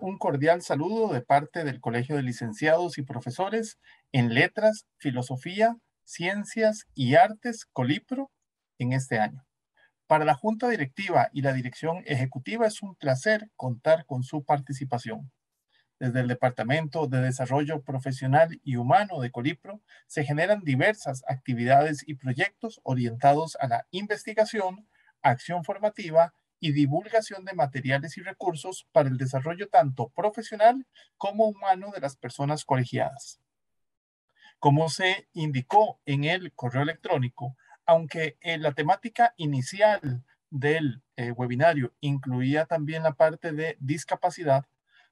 un cordial saludo de parte del Colegio de Licenciados y Profesores en Letras, Filosofía, Ciencias y Artes Colipro en este año. Para la Junta Directiva y la Dirección Ejecutiva es un placer contar con su participación. Desde el Departamento de Desarrollo Profesional y Humano de Colipro se generan diversas actividades y proyectos orientados a la investigación, acción formativa, y divulgación de materiales y recursos para el desarrollo tanto profesional como humano de las personas colegiadas. Como se indicó en el correo electrónico, aunque eh, la temática inicial del eh, webinario incluía también la parte de discapacidad,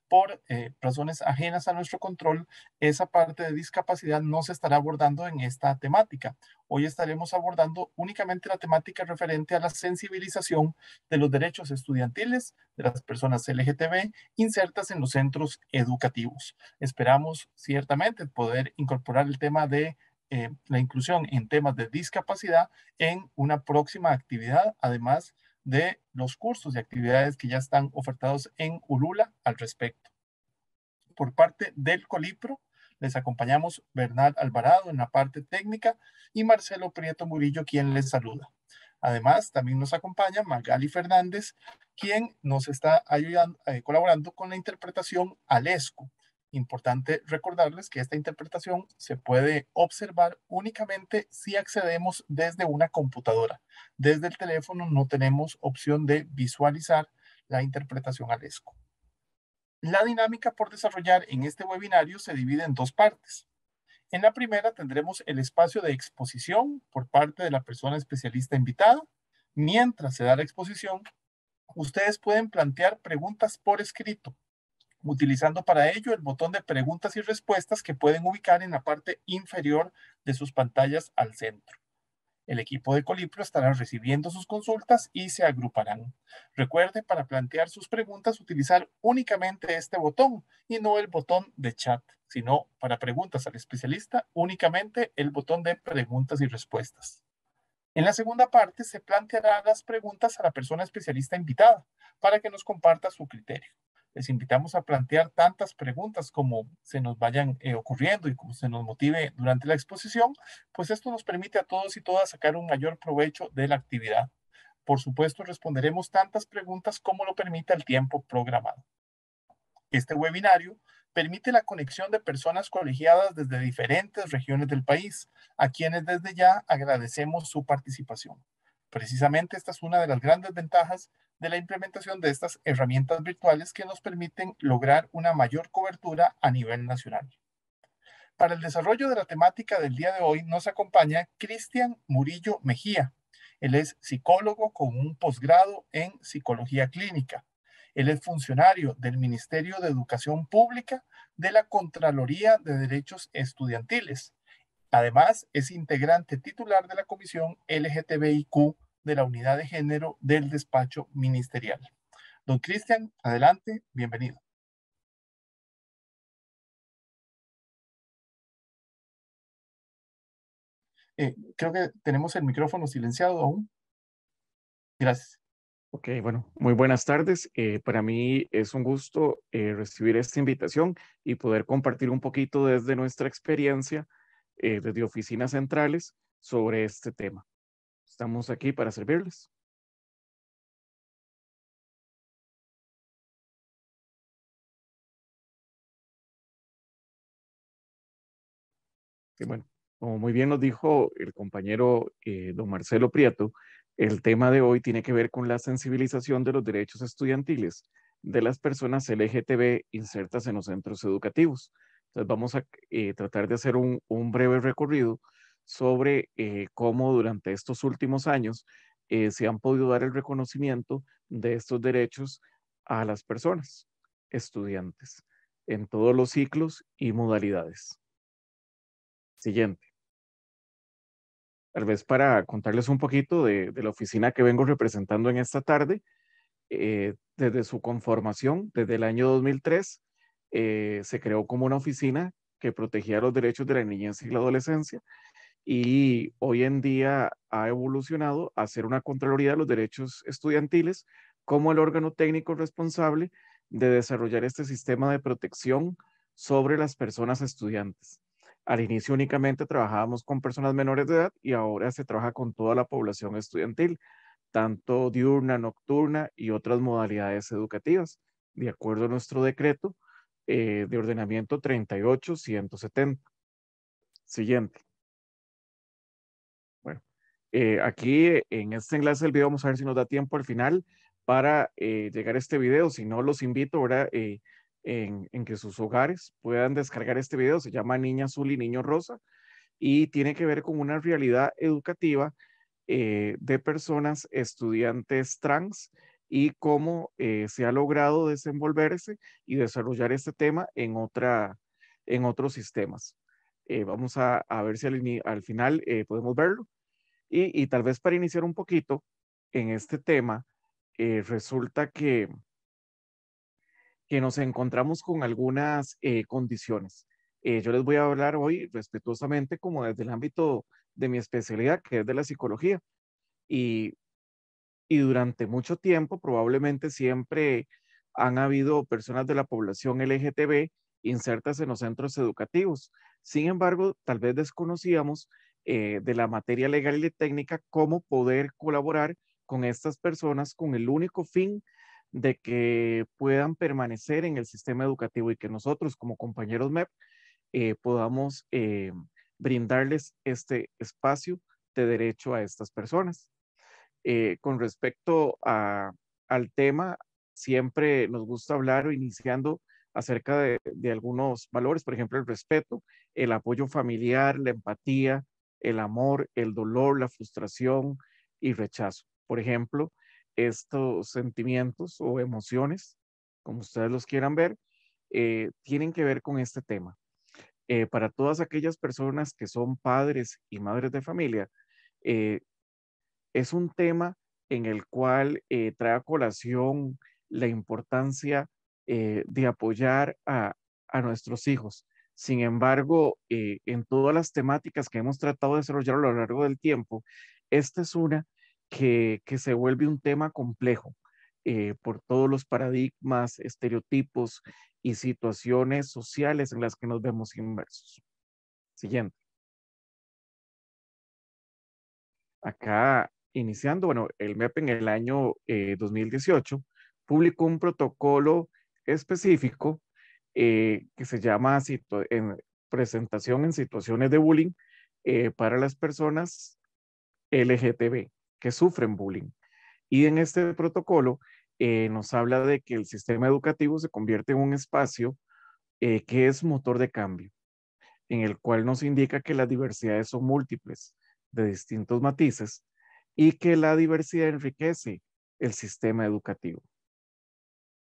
por eh, razones ajenas a nuestro control, esa parte de discapacidad no se estará abordando en esta temática. Hoy estaremos abordando únicamente la temática referente a la sensibilización de los derechos estudiantiles de las personas LGTB insertas en los centros educativos. Esperamos ciertamente poder incorporar el tema de eh, la inclusión en temas de discapacidad en una próxima actividad, además de los cursos y actividades que ya están ofertados en Ulula al respecto. Por parte del Colipro, les acompañamos Bernal Alvarado en la parte técnica y Marcelo Prieto Murillo, quien les saluda. Además, también nos acompaña Magali Fernández, quien nos está ayudando, eh, colaborando con la interpretación Alesco, importante recordarles que esta interpretación se puede observar únicamente si accedemos desde una computadora. Desde el teléfono no tenemos opción de visualizar la interpretación al ESCO. La dinámica por desarrollar en este webinario se divide en dos partes. En la primera tendremos el espacio de exposición por parte de la persona especialista invitada. Mientras se da la exposición, ustedes pueden plantear preguntas por escrito utilizando para ello el botón de preguntas y respuestas que pueden ubicar en la parte inferior de sus pantallas al centro. El equipo de Colipro estará recibiendo sus consultas y se agruparán. Recuerde, para plantear sus preguntas, utilizar únicamente este botón y no el botón de chat, sino para preguntas al especialista, únicamente el botón de preguntas y respuestas. En la segunda parte se plantearán las preguntas a la persona especialista invitada para que nos comparta su criterio les invitamos a plantear tantas preguntas como se nos vayan eh, ocurriendo y como se nos motive durante la exposición, pues esto nos permite a todos y todas sacar un mayor provecho de la actividad. Por supuesto, responderemos tantas preguntas como lo permita el tiempo programado. Este webinario permite la conexión de personas colegiadas desde diferentes regiones del país, a quienes desde ya agradecemos su participación. Precisamente esta es una de las grandes ventajas de la implementación de estas herramientas virtuales que nos permiten lograr una mayor cobertura a nivel nacional. Para el desarrollo de la temática del día de hoy nos acompaña Cristian Murillo Mejía. Él es psicólogo con un posgrado en psicología clínica. Él es funcionario del Ministerio de Educación Pública de la Contraloría de Derechos Estudiantiles. Además, es integrante titular de la Comisión LGTBIQ de la Unidad de Género del Despacho Ministerial. Don Cristian, adelante, bienvenido. Eh, creo que tenemos el micrófono silenciado aún. Gracias. Ok, bueno, muy buenas tardes. Eh, para mí es un gusto eh, recibir esta invitación y poder compartir un poquito desde nuestra experiencia desde oficinas centrales sobre este tema. Estamos aquí para servirles. bueno, como muy bien nos dijo el compañero eh, don Marcelo Prieto, el tema de hoy tiene que ver con la sensibilización de los derechos estudiantiles de las personas LGTB insertas en los centros educativos. Entonces vamos a eh, tratar de hacer un breve recorrido sobre eh, cómo durante estos últimos años eh, se han podido dar el reconocimiento de estos derechos a las personas, estudiantes, en todos los ciclos y modalidades. Siguiente. Tal vez para contarles un poquito de, la oficina que vengo representando en esta tarde, eh, desde su conformación, desde el año 2003, se creó como una oficina que protegía los derechos de la niñez y la adolescencia y hoy en día ha evolucionado a ser una Contraloría de los Derechos Estudiantiles como el órgano técnico responsable de desarrollar este sistema de protección sobre las personas estudiantes. Al inicio únicamente trabajábamos con personas menores de edad y ahora se trabaja con toda la población estudiantil, tanto diurna, nocturna y otras modalidades educativas, de acuerdo a nuestro decreto eh, de ordenamiento 38170. Siguiente. Eh, aquí en este enlace del video vamos a ver si nos da tiempo al final para eh, llegar a este video. Si no, los invito ahora eh, en, que sus hogares puedan descargar este video. Se llama Niña Azul y Niño Rosa y tiene que ver con una realidad educativa de personas estudiantes trans y cómo se ha logrado desenvolverse y desarrollar este tema en, otra, en otros sistemas. vamos a, ver si al final podemos verlo. Y, tal vez para iniciar un poquito en este tema, eh, resulta que, que nos encontramos con algunas eh, condiciones. Eh, yo les voy a hablar hoy respetuosamente como desde el ámbito de mi especialidad, que es de la psicología. Y, y durante mucho tiempo, probablemente siempre han habido personas de la población LGTB insertas en los centros educativos. Sin embargo, tal vez desconocíamos eh, de la materia legal y técnica, cómo poder colaborar con estas personas con el único fin de que puedan permanecer en el sistema educativo y que nosotros como compañeros MEP eh, podamos eh, brindarles este espacio de derecho a estas personas. con respecto al tema, siempre nos gusta hablar iniciando acerca de, algunos valores, por ejemplo, el respeto, el apoyo familiar, la empatía, el amor, el dolor, la frustración y rechazo. Por ejemplo, estos sentimientos o emociones, como ustedes los quieran ver, eh, tienen que ver con este tema. Eh, para todas aquellas personas que son padres y madres de familia, eh, es un tema en el cual trae a colación la importancia de apoyar a nuestros hijos sin embargo, eh, en todas las temáticas que hemos tratado de desarrollar a lo largo del tiempo, esta es una que, se vuelve un tema complejo eh, por todos los paradigmas, estereotipos y situaciones sociales en las que nos vemos inmersos. Siguiente. Acá, iniciando, bueno, el MEP en el año 2018 eh, publicó un protocolo específico eh, que se llama presentación en situaciones de bullying eh, para las personas LGTB que sufren bullying. Y en este protocolo eh, nos habla de que el sistema educativo se convierte en un espacio que es motor de cambio, en el cual nos indica que las diversidades son múltiples, de distintos matices, y que la diversidad enriquece el sistema educativo.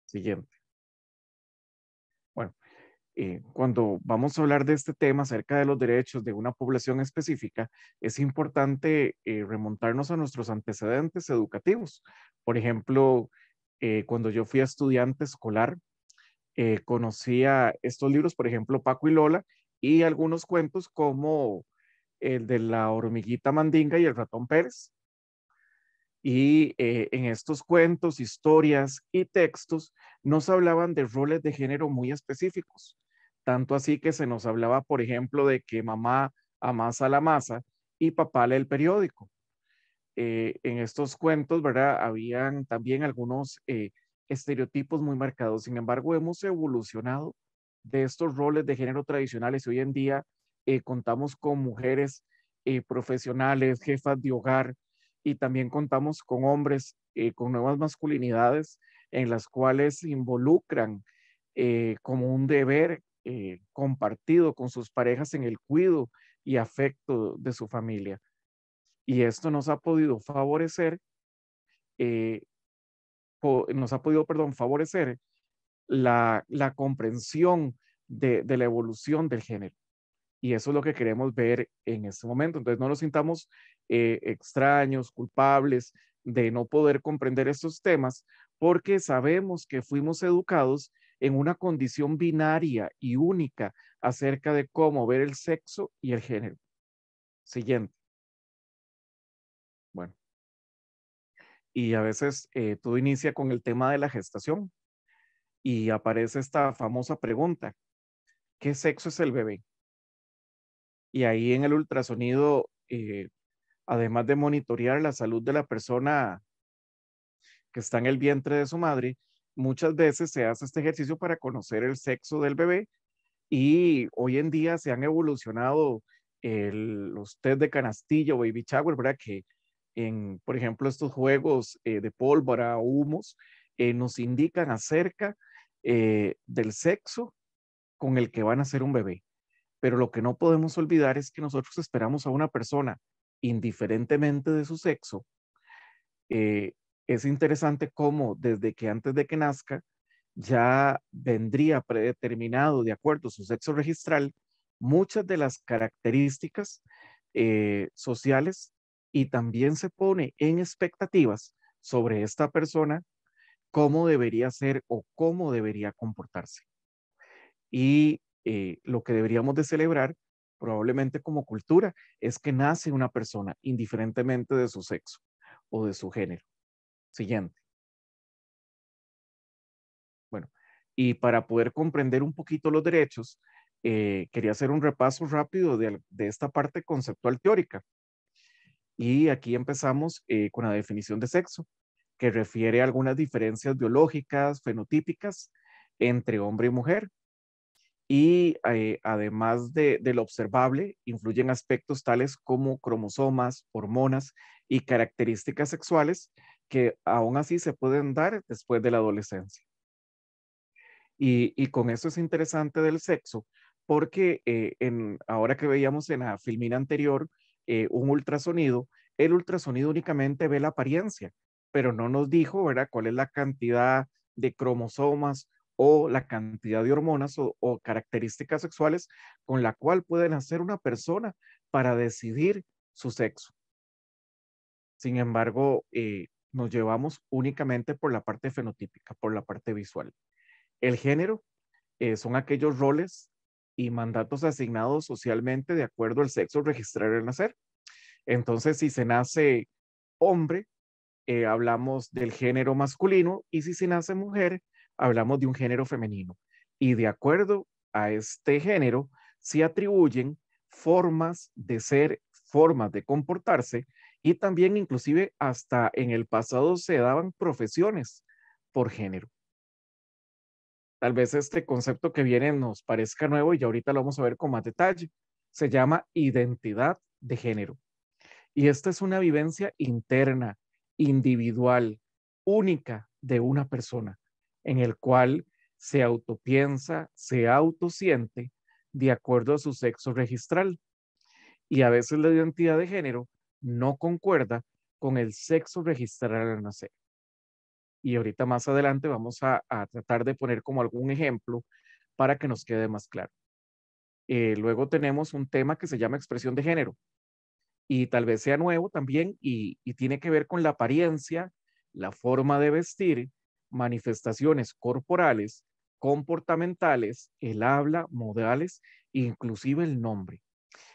Siguiente. Eh, cuando vamos a hablar de este tema acerca de los derechos de una población específica, es importante eh, remontarnos a nuestros antecedentes educativos. Por ejemplo, eh, cuando yo fui estudiante escolar, conocía estos libros, por ejemplo, Paco y Lola, y algunos cuentos como el de la hormiguita mandinga y el ratón Pérez. Y en estos cuentos, historias y textos nos hablaban de roles de género muy específicos tanto así que se nos hablaba, por ejemplo, de que mamá amasa la masa y papá lee el periódico. Eh, en estos cuentos, ¿verdad? Habían también algunos eh, estereotipos muy marcados. Sin embargo, hemos evolucionado de estos roles de género tradicionales hoy en día eh, contamos con mujeres profesionales, jefas de hogar y también contamos con hombres con nuevas masculinidades en las cuales involucran como un deber eh, compartido con sus parejas en el cuidado y afecto de su familia. Y esto nos ha podido favorecer, eh, nos ha podido, perdón, favorecer la, comprensión de, la evolución del género. Y eso es lo que queremos ver en este momento. Entonces, no nos sintamos eh, extraños, culpables de no poder comprender estos temas, porque sabemos que fuimos educados en una condición binaria y única acerca de cómo ver el sexo y el género. Siguiente. Bueno. Y a veces eh, todo inicia con el tema de la gestación y aparece esta famosa pregunta, ¿qué sexo es el bebé? Y ahí en el ultrasonido, eh, además de monitorear la salud de la persona que está en el vientre de su madre, muchas veces se hace este ejercicio para conocer el sexo del bebé y hoy en día se han evolucionado el, los test de canastillo, baby shower, ¿verdad? Que en, por ejemplo, estos juegos eh, de pólvora o humos eh, nos indican acerca eh, del sexo con el que van a ser un bebé. Pero lo que no podemos olvidar es que nosotros esperamos a una persona, indiferentemente de su sexo, es interesante cómo desde que antes de que nazca ya vendría predeterminado de acuerdo a su sexo registral muchas de las características eh, sociales y también se pone en expectativas sobre esta persona cómo debería ser o cómo debería comportarse. Y eh, lo que deberíamos de celebrar probablemente como cultura es que nace una persona indiferentemente de su sexo o de su género. Siguiente. Bueno, y para poder comprender un poquito los derechos, eh, quería hacer un repaso rápido de, esta parte conceptual teórica. Y aquí empezamos eh, con la definición de sexo, que refiere a algunas diferencias biológicas, fenotípicas entre hombre y mujer. Y eh, además de, de lo observable, influyen aspectos tales como cromosomas, hormonas y características sexuales que aún así se pueden dar después de la adolescencia. Y, con eso es interesante del sexo, porque eh, en, ahora que veíamos en la filmina anterior eh, un ultrasonido, el ultrasonido únicamente ve la apariencia, pero no nos dijo, cuál es la cantidad de cromosomas o la cantidad de hormonas o, características sexuales con la cual puede nacer una persona para decidir su sexo. Sin embargo, eh, nos llevamos únicamente por la parte fenotípica, por la parte visual. El género eh, son aquellos roles y mandatos asignados socialmente de acuerdo al sexo registrado al nacer. Entonces, si se nace hombre, eh, hablamos del género masculino y si se nace mujer, hablamos de un género femenino. Y de acuerdo a este género, se atribuyen formas de ser, formas de comportarse y también inclusive hasta en el pasado se daban profesiones por género. Tal vez este concepto que viene nos parezca nuevo y ahorita lo vamos a ver con más detalle. Se llama identidad de género. Y esta es una vivencia interna, individual, única de una persona, en el cual se autopiensa, se autosiente de acuerdo a su sexo registral. Y a veces la identidad de género no concuerda con el sexo registrado al nacer. Y ahorita más adelante vamos a, tratar de poner como algún ejemplo para que nos quede más claro. Eh, luego tenemos un tema que se llama expresión de género y tal vez sea nuevo también y tiene que ver con la apariencia, la forma de vestir, manifestaciones corporales, comportamentales, el habla, modales, inclusive el nombre.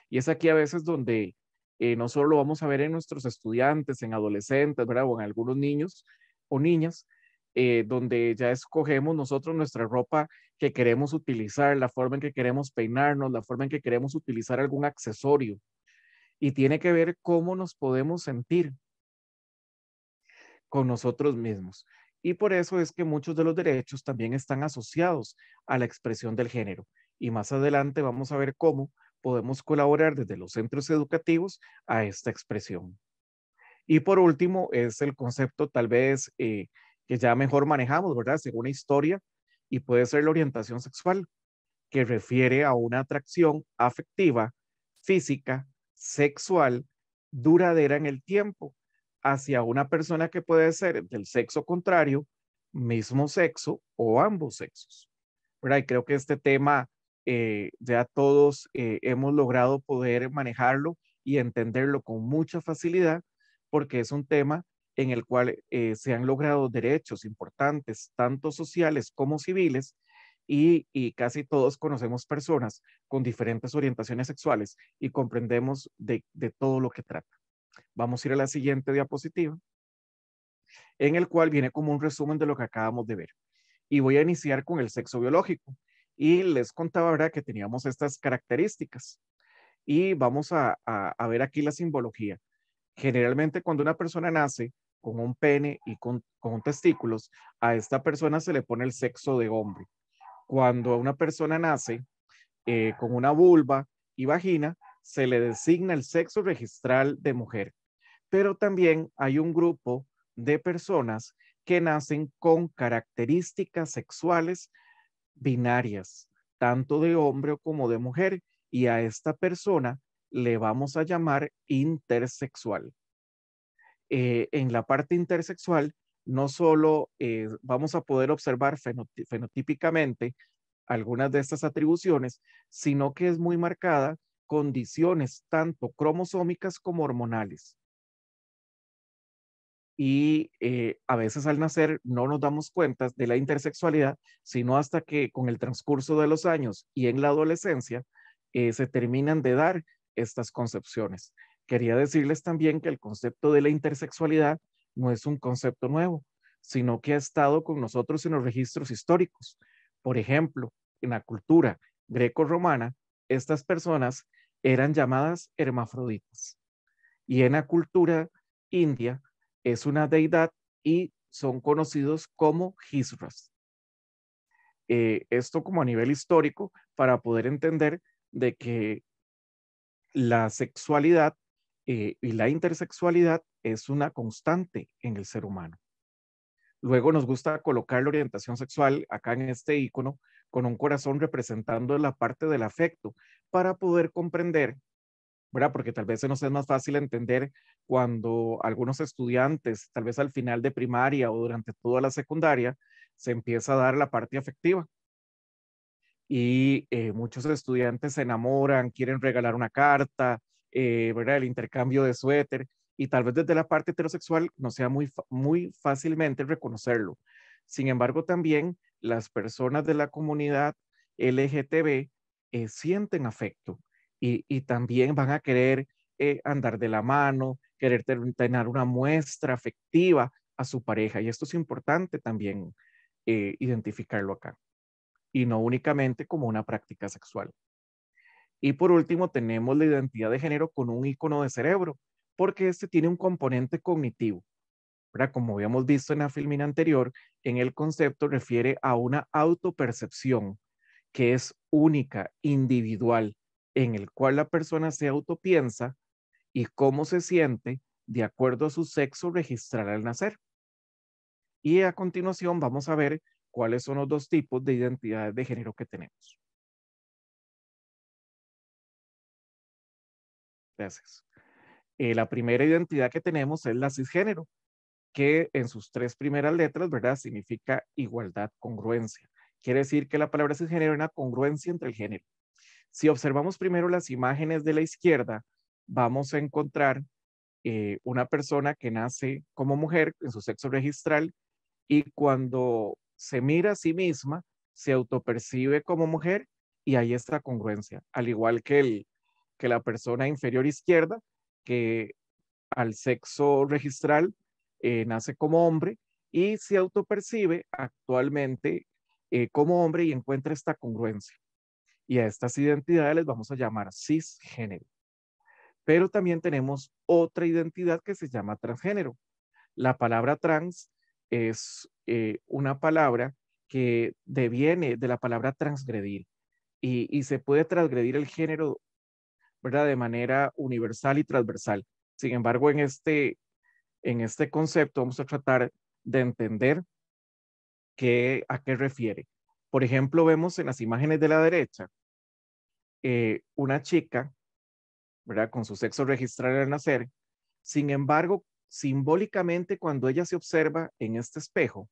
Y es aquí a veces donde eh, no solo lo vamos a ver en nuestros estudiantes, en adolescentes, ¿verdad? O en algunos niños o niñas, eh, donde ya escogemos nosotros nuestra ropa que queremos utilizar, la forma en que queremos peinarnos, la forma en que queremos utilizar algún accesorio. Y tiene que ver cómo nos podemos sentir con nosotros mismos. Y por eso es que muchos de los derechos también están asociados a la expresión del género. Y más adelante vamos a ver cómo podemos colaborar desde los centros educativos a esta expresión. Y por último, es el concepto tal vez eh, que ya mejor manejamos, ¿verdad? Según la historia, y puede ser la orientación sexual, que refiere a una atracción afectiva, física, sexual, duradera en el tiempo, hacia una persona que puede ser del sexo contrario, mismo sexo o ambos sexos. ¿verdad? Y creo que este tema ya eh, todos eh, hemos logrado poder manejarlo y entenderlo con mucha facilidad, porque es un tema en el cual eh, se han logrado derechos importantes, tanto sociales como civiles, y, casi todos conocemos personas con diferentes orientaciones sexuales y comprendemos de, de todo lo que trata. Vamos a ir a la siguiente diapositiva, en el cual viene como un resumen de lo que acabamos de ver. Y voy a iniciar con el sexo biológico y les contaba, ahora Que teníamos estas características. Y vamos a, ver aquí la simbología. Generalmente cuando una persona nace con un pene y con, testículos, a esta persona se le pone el sexo de hombre. Cuando una persona nace eh, con una vulva y vagina, se le designa el sexo registral de mujer. Pero también hay un grupo de personas que nacen con características sexuales binarias, tanto de hombre como de mujer, y a esta persona le vamos a llamar intersexual. Eh, en la parte intersexual, no solo eh, vamos a poder observar fenotípicamente algunas de estas atribuciones, sino que es muy marcada condiciones tanto cromosómicas como hormonales y eh, a veces al nacer no nos damos cuenta de la intersexualidad, sino hasta que con el transcurso de los años y en la adolescencia eh, se terminan de dar estas concepciones. Quería decirles también que el concepto de la intersexualidad no es un concepto nuevo, sino que ha estado con nosotros en los registros históricos. Por ejemplo, en la cultura greco-romana, estas personas eran llamadas hermafroditas. Y en la cultura india, es una deidad y son conocidos como Hisras. Eh, esto como a nivel histórico para poder entender de que la sexualidad eh, y la intersexualidad es una constante en el ser humano. Luego nos gusta colocar la orientación sexual acá en este icono con un corazón representando la parte del afecto para poder comprender ¿verdad? Porque tal vez se nos es más fácil entender cuando algunos estudiantes, tal vez al final de primaria o durante toda la secundaria, se empieza a dar la parte afectiva. Y eh, muchos estudiantes se enamoran, quieren regalar una carta, eh, El intercambio de suéter. Y tal vez desde la parte heterosexual no sea muy, fácilmente reconocerlo. Sin embargo, también las personas de la comunidad LGTB eh, sienten afecto y, también van a querer eh, andar de la mano, querer tener una muestra afectiva a su pareja. Y esto es importante también eh, identificarlo acá y no únicamente como una práctica sexual. Y por último, tenemos la identidad de género con un icono de cerebro, porque este tiene un componente cognitivo. ¿verdad? Como habíamos visto en la filmina anterior, en el concepto refiere a una autopercepción que es única, individual, en el cual la persona se autopiensa y cómo se siente de acuerdo a su sexo registrado al nacer. Y a continuación vamos a ver cuáles son los dos tipos de identidades de género que tenemos. Gracias. Eh, la primera identidad que tenemos es la cisgénero, que en sus tres primeras letras, ¿verdad? Significa igualdad, congruencia. Quiere decir que la palabra cisgénero es una congruencia entre el género. Si observamos primero las imágenes de la izquierda, vamos a encontrar eh, una persona que nace como mujer en su sexo registral y cuando se mira a sí misma, se autopercibe como mujer y hay esta congruencia, al igual que, el, que la persona inferior izquierda, que al sexo registral eh, nace como hombre y se autopercibe actualmente eh, como hombre y encuentra esta congruencia y a estas identidades les vamos a llamar cisgénero. Pero también tenemos otra identidad que se llama transgénero. La palabra trans es eh, una palabra que deviene de la palabra transgredir y, se puede transgredir el género ¿verdad? de manera universal y transversal. Sin embargo, en este, en este concepto vamos a tratar de entender qué, a qué refiere. Por ejemplo, vemos en las imágenes de la derecha eh, una chica, ¿verdad? Con su sexo registral al nacer. Sin embargo, simbólicamente, cuando ella se observa en este espejo,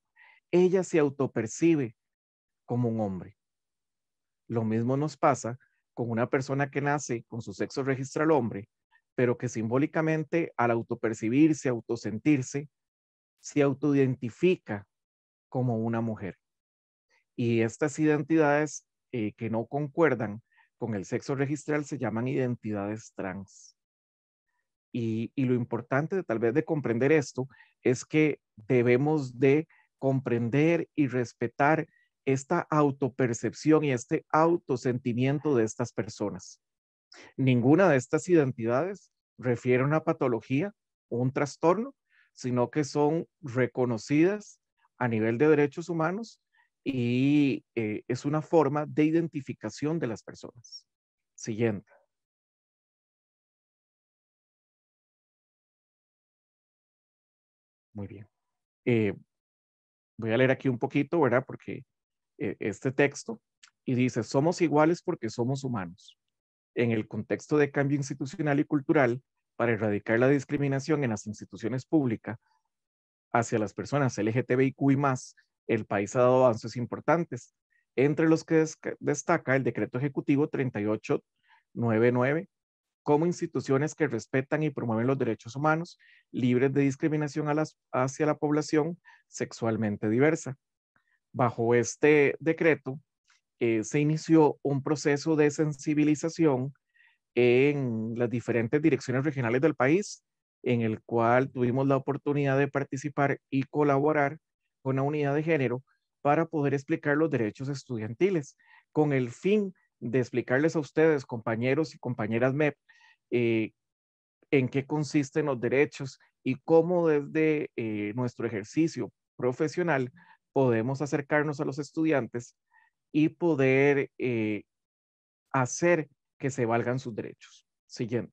ella se autopercibe como un hombre. Lo mismo nos pasa con una persona que nace con su sexo registrado al hombre, pero que simbólicamente al autopercibirse, autosentirse, se autoidentifica como una mujer. Y estas identidades eh, que no concuerdan con el sexo registral se llaman identidades trans. Y, lo importante tal vez de comprender esto es que debemos de comprender y respetar esta autopercepción y este autosentimiento de estas personas. Ninguna de estas identidades refiere a una patología o un trastorno, sino que son reconocidas a nivel de derechos humanos y eh, es una forma de identificación de las personas. Siguiente. Muy bien. Eh, voy a leer aquí un poquito, ¿verdad? Porque eh, este texto y dice, somos iguales porque somos humanos. En el contexto de cambio institucional y cultural, para erradicar la discriminación en las instituciones públicas hacia las personas LGTBIQ y más, el país ha dado avances importantes, entre los que destaca el decreto ejecutivo 3899 como instituciones que respetan y promueven los derechos humanos, libres de discriminación hacia la población sexualmente diversa. Bajo este decreto eh, se inició un proceso de sensibilización en las diferentes direcciones regionales del país, en el cual tuvimos la oportunidad de participar y colaborar una unidad de género para poder explicar los derechos estudiantiles, con el fin de explicarles a ustedes, compañeros y compañeras MEP, eh, en qué consisten los derechos y cómo desde eh, nuestro ejercicio profesional podemos acercarnos a los estudiantes y poder eh, hacer que se valgan sus derechos. Siguiente.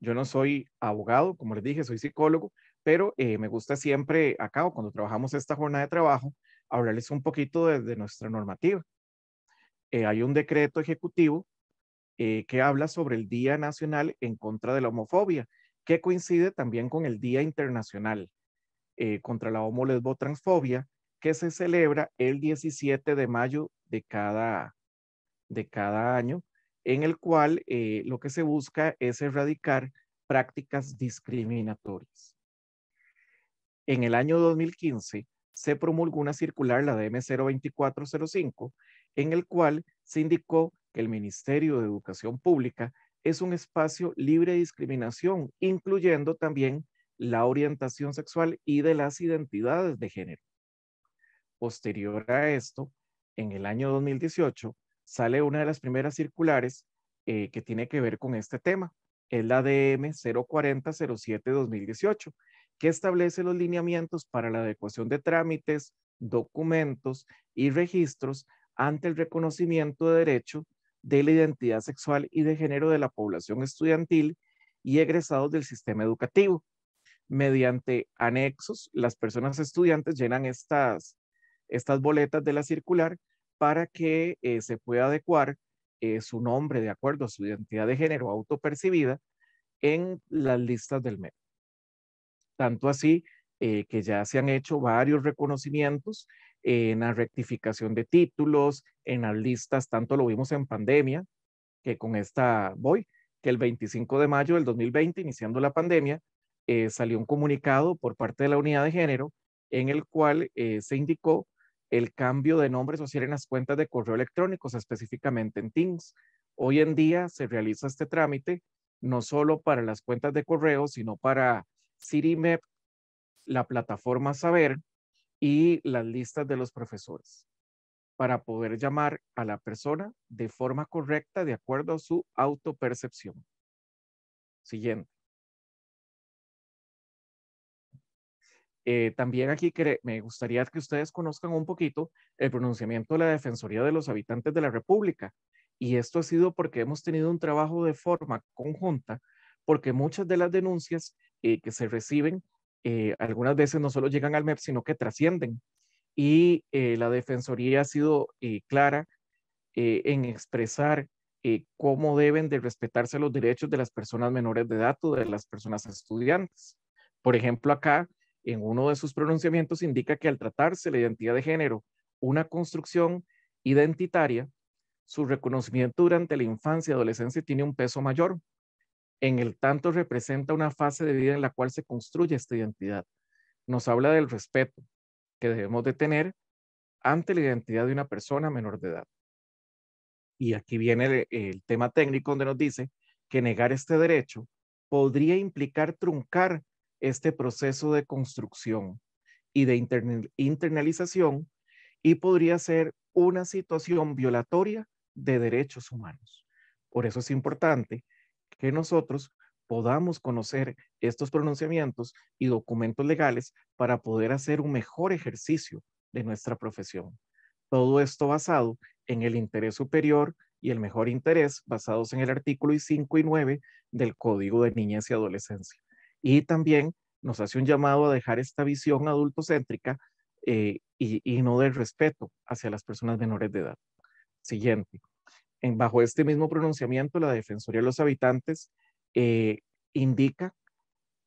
Yo no soy abogado, como les dije, soy psicólogo, pero eh, me gusta siempre acá o cuando trabajamos esta jornada de trabajo, hablarles un poquito de, nuestra normativa. Eh, hay un decreto ejecutivo eh, que habla sobre el Día Nacional en contra de la homofobia, que coincide también con el Día Internacional contra la homo transfobia, que se celebra el 17 de mayo de de cada año en el cual eh, lo que se busca es erradicar prácticas discriminatorias. En el año 2015 se promulgó una circular, la DM 02405, en el cual se indicó que el Ministerio de Educación Pública es un espacio libre de discriminación, incluyendo también la orientación sexual y de las identidades de género. Posterior a esto, en el año 2018, sale una de las primeras circulares eh, que tiene que ver con este tema. Es la DM 04007-2018, que establece los lineamientos para la adecuación de trámites, documentos y registros ante el reconocimiento de derecho de la identidad sexual y de género de la población estudiantil y egresados del sistema educativo. Mediante anexos, las personas estudiantes llenan estas, estas boletas de la circular para que eh, se pueda adecuar eh, su nombre de acuerdo a su identidad de género autopercibida en las listas del MEP. Tanto así eh, que ya se han hecho varios reconocimientos en la rectificación de títulos, en las listas, tanto lo vimos en pandemia, que con esta voy, que el 25 de mayo del 2020, iniciando la pandemia, salió un comunicado por parte de la unidad de género en el cual se indicó el cambio de nombre social en las cuentas de correo electrónicos, específicamente en Teams. Hoy en día se realiza este trámite no solo para las cuentas de correo, sino para CityMap, la plataforma Saber y las listas de los profesores, para poder llamar a la persona de forma correcta de acuerdo a su autopercepción. Siguiente. Eh, también aquí me gustaría que ustedes conozcan un poquito el pronunciamiento de la Defensoría de los Habitantes de la República. Y esto ha sido porque hemos tenido un trabajo de forma conjunta, porque muchas de las denuncias eh, que se reciben, eh, algunas veces no solo llegan al MEP, sino que trascienden. Y la Defensoría ha sido clara en expresar cómo deben de respetarse los derechos de las personas menores de edad o de las personas estudiantes. Por ejemplo, acá en uno de sus pronunciamientos indica que al tratarse la identidad de género, una construcción identitaria, su reconocimiento durante la infancia y adolescencia tiene un peso mayor, en el tanto representa una fase de vida en la cual se construye esta identidad. Nos habla del respeto que debemos de tener ante la identidad de una persona menor de edad. Y aquí viene el, tema técnico donde nos dice que negar este derecho podría implicar truncar este proceso de construcción y de internalización y podría ser una situación violatoria de derechos humanos. Por eso es importante que nosotros podamos conocer estos pronunciamientos y documentos legales para poder hacer un mejor ejercicio de nuestra profesión. Todo esto basado en el interés superior y el mejor interés basados en el artículo 5 y 9 del Código de Niñez y Adolescencia y también nos hace un llamado a dejar esta visión adultocéntrica eh, y, no del respeto hacia las personas menores de edad. Siguiente. En, bajo este mismo pronunciamiento, la Defensoría de los Habitantes eh, indica,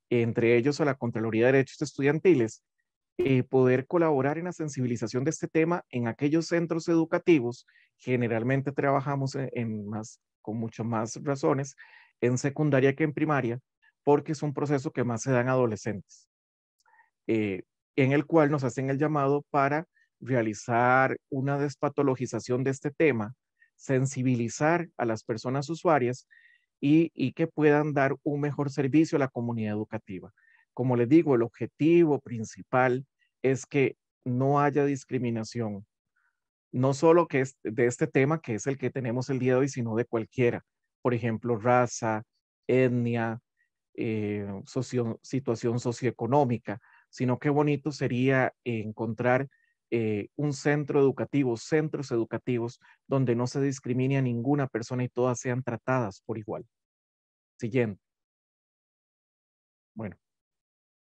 entre ellos a la Contraloría de Derechos Estudiantiles, eh, poder colaborar en la sensibilización de este tema en aquellos centros educativos. Generalmente trabajamos en, más, con muchas más razones en secundaria que en primaria, porque es un proceso que más se dan adolescentes, eh, en el cual nos hacen el llamado para realizar una despatologización de este tema, sensibilizar a las personas usuarias y, y que puedan dar un mejor servicio a la comunidad educativa. Como les digo, el objetivo principal es que no haya discriminación, no solo que es de este tema que es el que tenemos el día de hoy, sino de cualquiera, por ejemplo, raza, etnia, eh, situación socioeconómica, sino qué bonito sería encontrar eh, un centro educativo, centros educativos donde no se discrimine a ninguna persona y todas sean tratadas por igual. Siguiente. Bueno,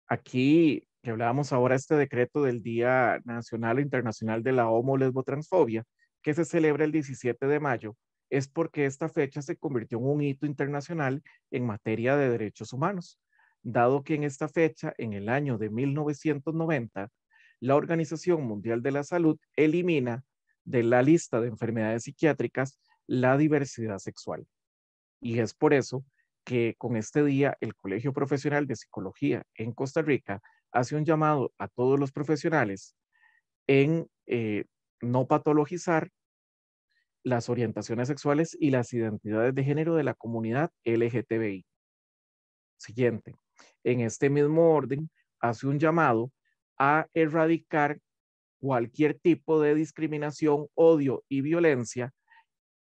aquí hablábamos ahora este decreto del Día Nacional Internacional de la Homo Transfobia, que se celebra el 17 de mayo, es porque esta fecha se convirtió en un hito internacional en materia de derechos humanos, dado que en esta fecha, en el año de 1990, la Organización Mundial de la Salud elimina de la lista de enfermedades psiquiátricas la diversidad sexual. Y es por eso que con este día el Colegio Profesional de Psicología en Costa Rica hace un llamado a todos los profesionales en eh, no patologizar las orientaciones sexuales y las identidades de género de la comunidad LGTBI. Siguiente, en este mismo orden, hace un llamado a erradicar cualquier tipo de discriminación, odio y violencia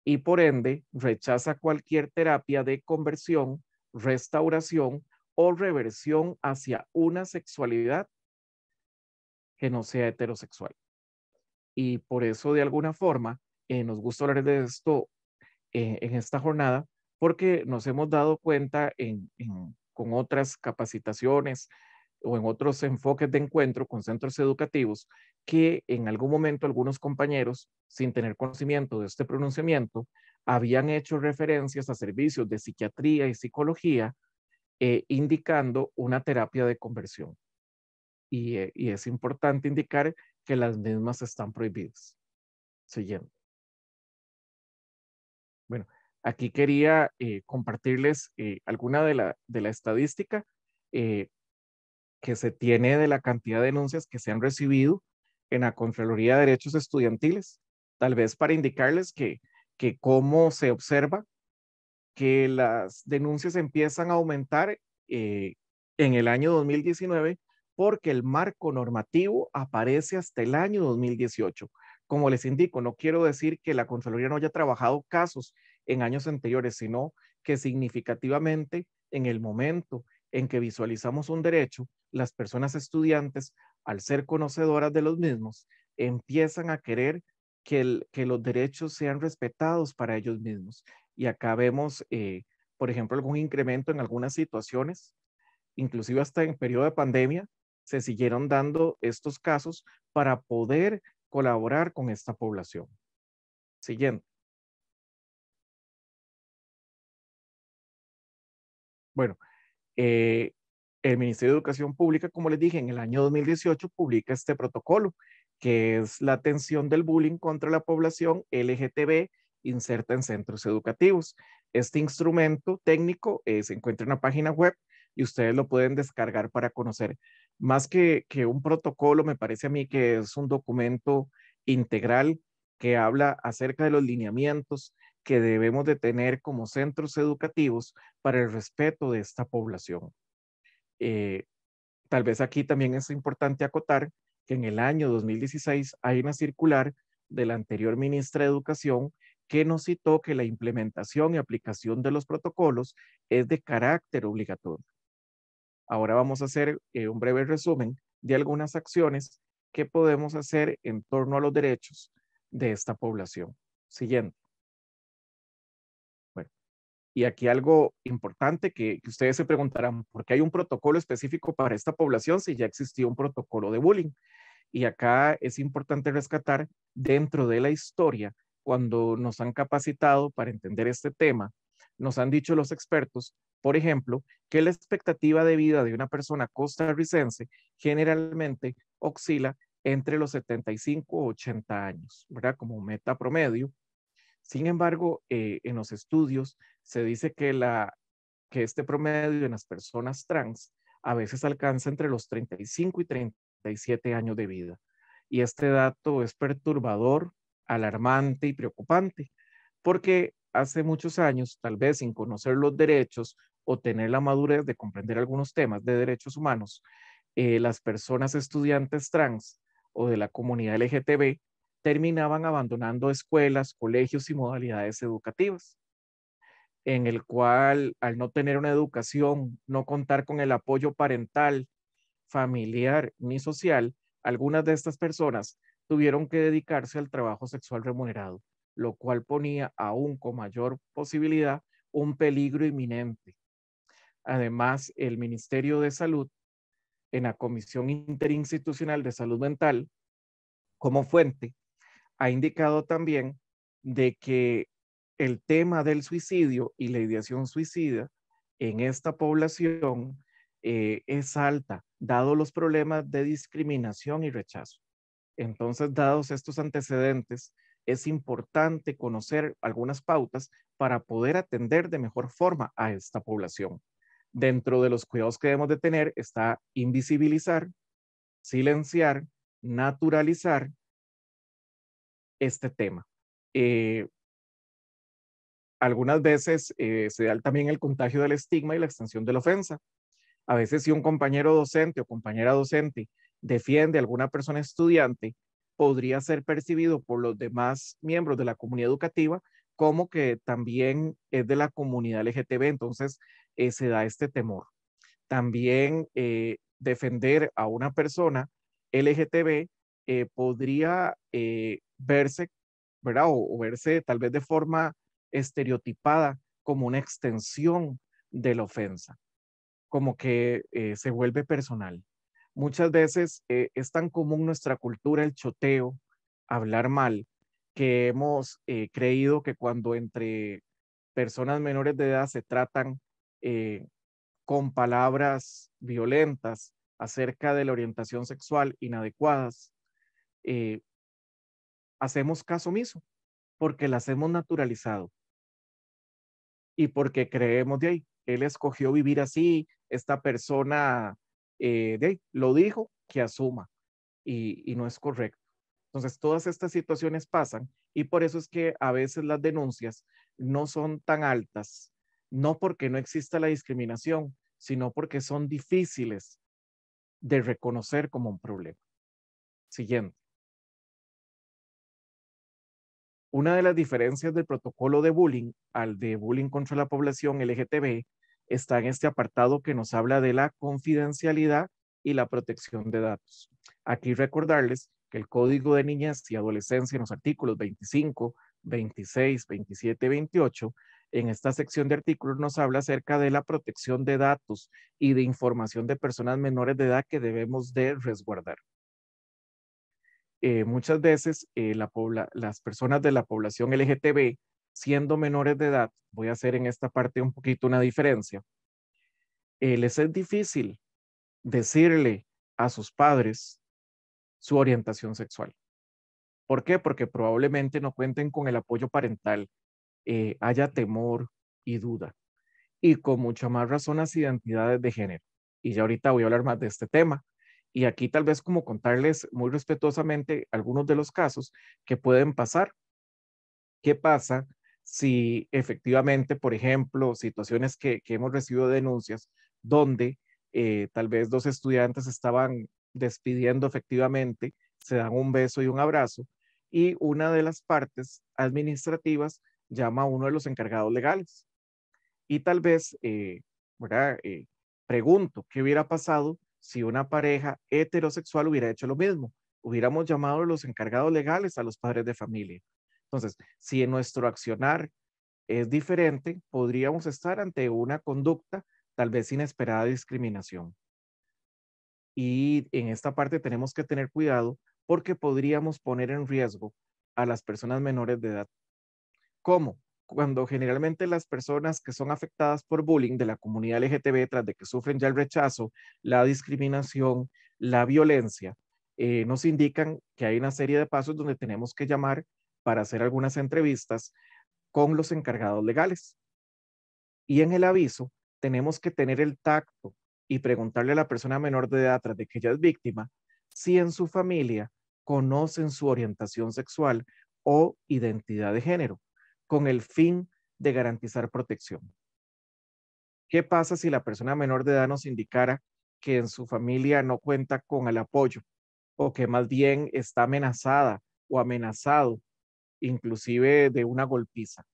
y por ende rechaza cualquier terapia de conversión, restauración o reversión hacia una sexualidad que no sea heterosexual. Y por eso, de alguna forma, eh, nos gusta hablar de esto eh, en esta jornada porque nos hemos dado cuenta con otras capacitaciones o en otros enfoques de encuentro con centros educativos que en algún momento algunos compañeros, sin tener conocimiento de este pronunciamiento, habían hecho referencias a servicios de psiquiatría y psicología eh, indicando una terapia de conversión. Y, y es importante indicar que las mismas están prohibidas. Siguiente. Aquí quería eh, compartirles eh, alguna de la, de estadística eh, que se tiene de la cantidad de denuncias que se han recibido en la Contraloría de Derechos Estudiantiles, tal vez para indicarles que, que cómo se observa que las denuncias empiezan a aumentar en el año 2019 porque el marco normativo aparece hasta el año 2018. Como les indico, no quiero decir que la Contraloría no haya trabajado casos en años anteriores, sino que significativamente en el momento en que visualizamos un derecho, las personas estudiantes, al ser conocedoras de los mismos, empiezan a querer que, los derechos sean respetados para ellos mismos. Y acá vemos, eh, por ejemplo, algún incremento en algunas situaciones, inclusive hasta en periodo de pandemia, se siguieron dando estos casos para poder colaborar con esta población. Siguiente. Bueno, eh, el Ministerio de Educación Pública, como les dije, en el año 2018 publica este protocolo, que es la atención del bullying contra la población LGTB inserta en centros educativos. Este instrumento técnico eh, se encuentra en una página web y ustedes lo pueden descargar para conocer. Más que un protocolo, me parece a mí que es un documento integral que habla acerca de los lineamientos, que debemos de tener como centros educativos para el respeto de esta población. Eh, tal vez aquí también es importante acotar que en el año 2016 hay una circular de la anterior ministra de Educación que nos citó que la implementación y aplicación de los protocolos es de carácter obligatorio. Ahora vamos a hacer eh, un breve resumen de algunas acciones que podemos hacer en torno a los derechos de esta población. Siguiente. Y aquí algo importante que, ustedes se preguntarán, ¿por qué hay un protocolo específico para esta población si ya existió un protocolo de bullying? Y acá es importante rescatar dentro de la historia, cuando nos han capacitado para entender este tema, nos han dicho los expertos, por ejemplo, que la expectativa de vida de una persona costarricense generalmente oscila entre los 75 o 80 años, ¿verdad? Como meta promedio. Sin embargo, eh, en los estudios se dice que, la, este promedio en las personas trans a veces alcanza entre los 35 y 37 años de vida. Y este dato es perturbador, alarmante y preocupante, porque hace muchos años, tal vez sin conocer los derechos o tener la madurez de comprender algunos temas de derechos humanos, eh, las personas estudiantes trans o de la comunidad LGTB terminaban abandonando escuelas, colegios y modalidades educativas en el cual al no tener una educación, no contar con el apoyo parental, familiar ni social, algunas de estas personas tuvieron que dedicarse al trabajo sexual remunerado, lo cual ponía aún con mayor posibilidad un peligro inminente. Además, el Ministerio de Salud, en la Comisión Interinstitucional de Salud Mental, como fuente, ha indicado también de que el tema del suicidio y la ideación suicida en esta población eh, es alta, dado los problemas de discriminación y rechazo. Entonces, dados estos antecedentes, es importante conocer algunas pautas para poder atender de mejor forma a esta población. Dentro de los cuidados que debemos de tener está invisibilizar, silenciar, naturalizar este tema. Eh, algunas veces eh, se da también el contagio del estigma y la extensión de la ofensa. A veces si un compañero docente o compañera docente defiende a alguna persona estudiante, podría ser percibido por los demás miembros de la comunidad educativa como que también es de la comunidad LGTB, entonces eh, se da este temor. También eh, defender a una persona LGTB podría verse, ¿verdad? o verse tal vez de forma estereotipada como una extensión de la ofensa, como que eh, se vuelve personal. Muchas veces eh, es tan común nuestra cultura el choteo, hablar mal, que hemos eh, creído que cuando entre personas menores de edad se tratan con palabras violentas acerca de la orientación sexual inadecuadas, hacemos caso omiso, porque las hemos naturalizado y porque creemos de ahí, él escogió vivir así, esta persona eh, de lo dijo, que asuma y no es correcto. Entonces, todas estas situaciones pasan y por eso es que a veces las denuncias no son tan altas, no porque no exista la discriminación, sino porque son difíciles de reconocer como un problema. Siguiente. Una de las diferencias del protocolo de bullying al de bullying contra la población LGTB está en este apartado que nos habla de la confidencialidad y la protección de datos. Aquí recordarles que el Código de Niñas y Adolescencia en los artículos 25, 26, 27 y 28, en esta sección de artículos nos habla acerca de la protección de datos y de información de personas menores de edad que debemos de resguardar. Eh, muchas veces eh, las personas de la población LGTB, siendo menores de edad, voy a hacer en esta parte un poquito una diferencia, eh, les es difícil decirle a sus padres su orientación sexual. ¿Por qué? Porque probablemente no cuenten con el apoyo parental, haya temor y duda. Y con mucha más razón las identidades de género. Y ya ahorita voy a hablar más de este tema, y aquí tal vez como contarles muy respetuosamente algunos de los casos que pueden pasar. ¿Qué pasa si efectivamente, por ejemplo, situaciones que, hemos recibido denuncias donde eh, tal vez dos estudiantes estaban despidiendo efectivamente, se dan un beso y un abrazo y una de las partes administrativas llama a uno de los encargados legales. Y tal vez, eh, ¿verdad? Eh, pregunto, ¿qué hubiera pasado si una pareja heterosexual hubiera hecho lo mismo. Hubiéramos llamado a los encargados legales, a los padres de familia. Entonces, si nuestro accionar es diferente, podríamos estar ante una conducta tal vez inesperada de discriminación. Y en esta parte tenemos que tener cuidado porque podríamos poner en riesgo a las personas menores de edad. ¿Cómo? cuando generalmente las personas que son afectadas por bullying de la comunidad LGTB, tras de que sufren ya el rechazo, la discriminación, la violencia, eh, nos indican que hay una serie de pasos donde tenemos que llamar para hacer algunas entrevistas con los encargados legales. Y en el aviso tenemos que tener el tacto y preguntarle a la persona menor de edad, tras de que ella es víctima, si en su familia conocen su orientación sexual o identidad de género con el fin de garantizar protección. ¿Qué pasa si la persona menor de edad nos indicara que en su familia no cuenta con el apoyo o que más bien está amenazada o amenazado inclusive de una golpiza?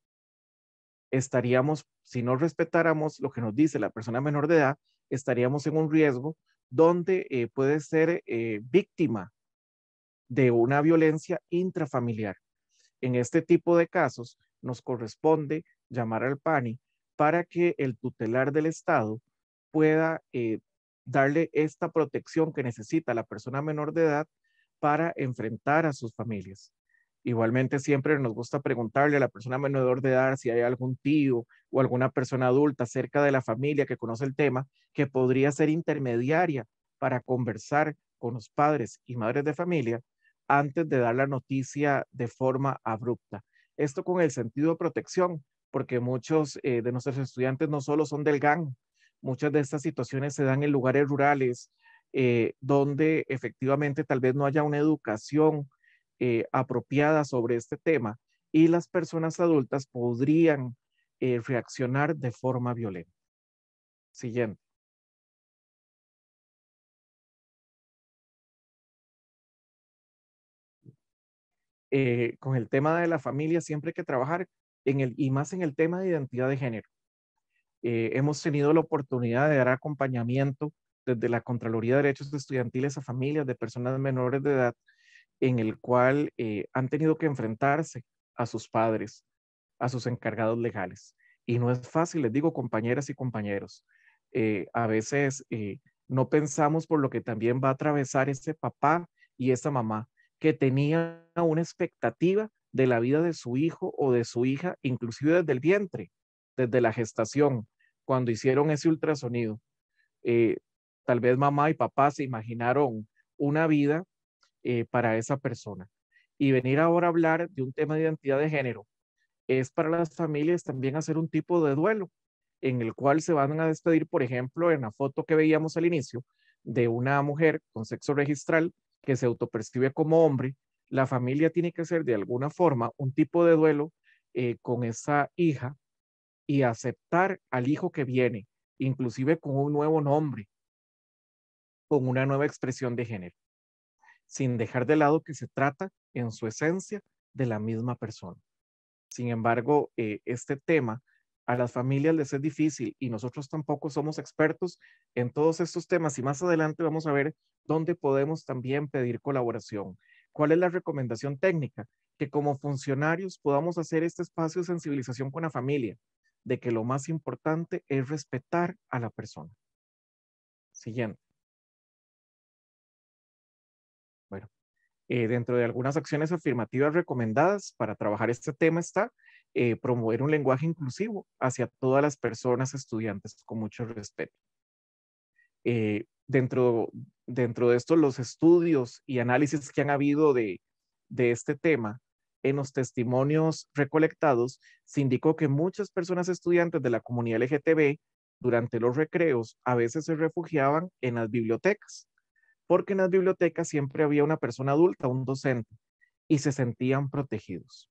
Estaríamos, si no respetáramos lo que nos dice la persona menor de edad, estaríamos en un riesgo donde eh, puede ser eh, víctima de una violencia intrafamiliar. En este tipo de casos, nos corresponde llamar al PANI para que el tutelar del Estado pueda eh, darle esta protección que necesita la persona menor de edad para enfrentar a sus familias. Igualmente siempre nos gusta preguntarle a la persona menor de edad si hay algún tío o alguna persona adulta cerca de la familia que conoce el tema que podría ser intermediaria para conversar con los padres y madres de familia antes de dar la noticia de forma abrupta. Esto con el sentido de protección, porque muchos eh, de nuestros estudiantes no solo son del GAN, muchas de estas situaciones se dan en lugares rurales, eh, donde efectivamente tal vez no haya una educación eh, apropiada sobre este tema y las personas adultas podrían reaccionar de forma violenta. Siguiente. Eh, con el tema de la familia siempre hay que trabajar y más en el tema de identidad de género. Eh, hemos tenido la oportunidad de dar acompañamiento desde la Contraloría de Derechos Estudiantiles a familias de personas menores de edad en el cual eh, han tenido que enfrentarse a sus padres, a sus encargados legales. Y no es fácil, les digo, compañeras y compañeros. a veces no pensamos por lo que también va a atravesar ese papá y esa mamá que tenía una expectativa de la vida de su hijo o de su hija, inclusive desde el vientre, desde la gestación, cuando hicieron ese ultrasonido. Eh, tal vez mamá y papá se imaginaron una vida eh, para esa persona. Y venir ahora a hablar de un tema de identidad de género es para las familias también hacer un tipo de duelo en el cual se van a despedir, por ejemplo, en la foto que veíamos al inicio de una mujer con sexo registral que se autopercibe como hombre, la familia tiene que ser de alguna forma un tipo de duelo eh, con esa hija y aceptar al hijo que viene, inclusive con un nuevo nombre, con una nueva expresión de género, sin dejar de lado que se trata en su esencia de la misma persona. Sin embargo, eh, este tema a las familias les es difícil y nosotros tampoco somos expertos en todos estos temas y más adelante vamos a ver dónde podemos también pedir colaboración. ¿Cuál es la recomendación técnica? Que como funcionarios podamos hacer este espacio de sensibilización con la familia, de que lo más importante es respetar a la persona. Siguiente. Bueno, eh, dentro de algunas acciones afirmativas recomendadas para trabajar este tema está eh, promover un lenguaje inclusivo hacia todas las personas estudiantes con mucho respeto. Eh, dentro, de estos los estudios y análisis que han habido de, de este tema, en los testimonios recolectados, se indicó que muchas personas estudiantes de la comunidad LGTB durante los recreos a veces se refugiaban en las bibliotecas, porque en las bibliotecas siempre había una persona adulta, un docente, y se sentían protegidos.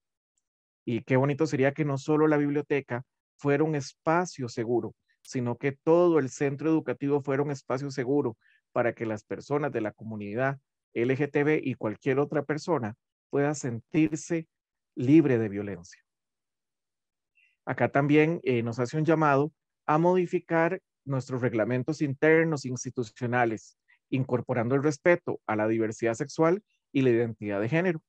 Y qué bonito sería que no solo la biblioteca fuera un espacio seguro, sino que todo el centro educativo fuera un espacio seguro para que las personas de la comunidad LGTB y cualquier otra persona pueda sentirse libre de violencia. Acá también eh, nos hace un llamado a modificar nuestros reglamentos internos institucionales, incorporando el respeto a la diversidad sexual y la identidad de género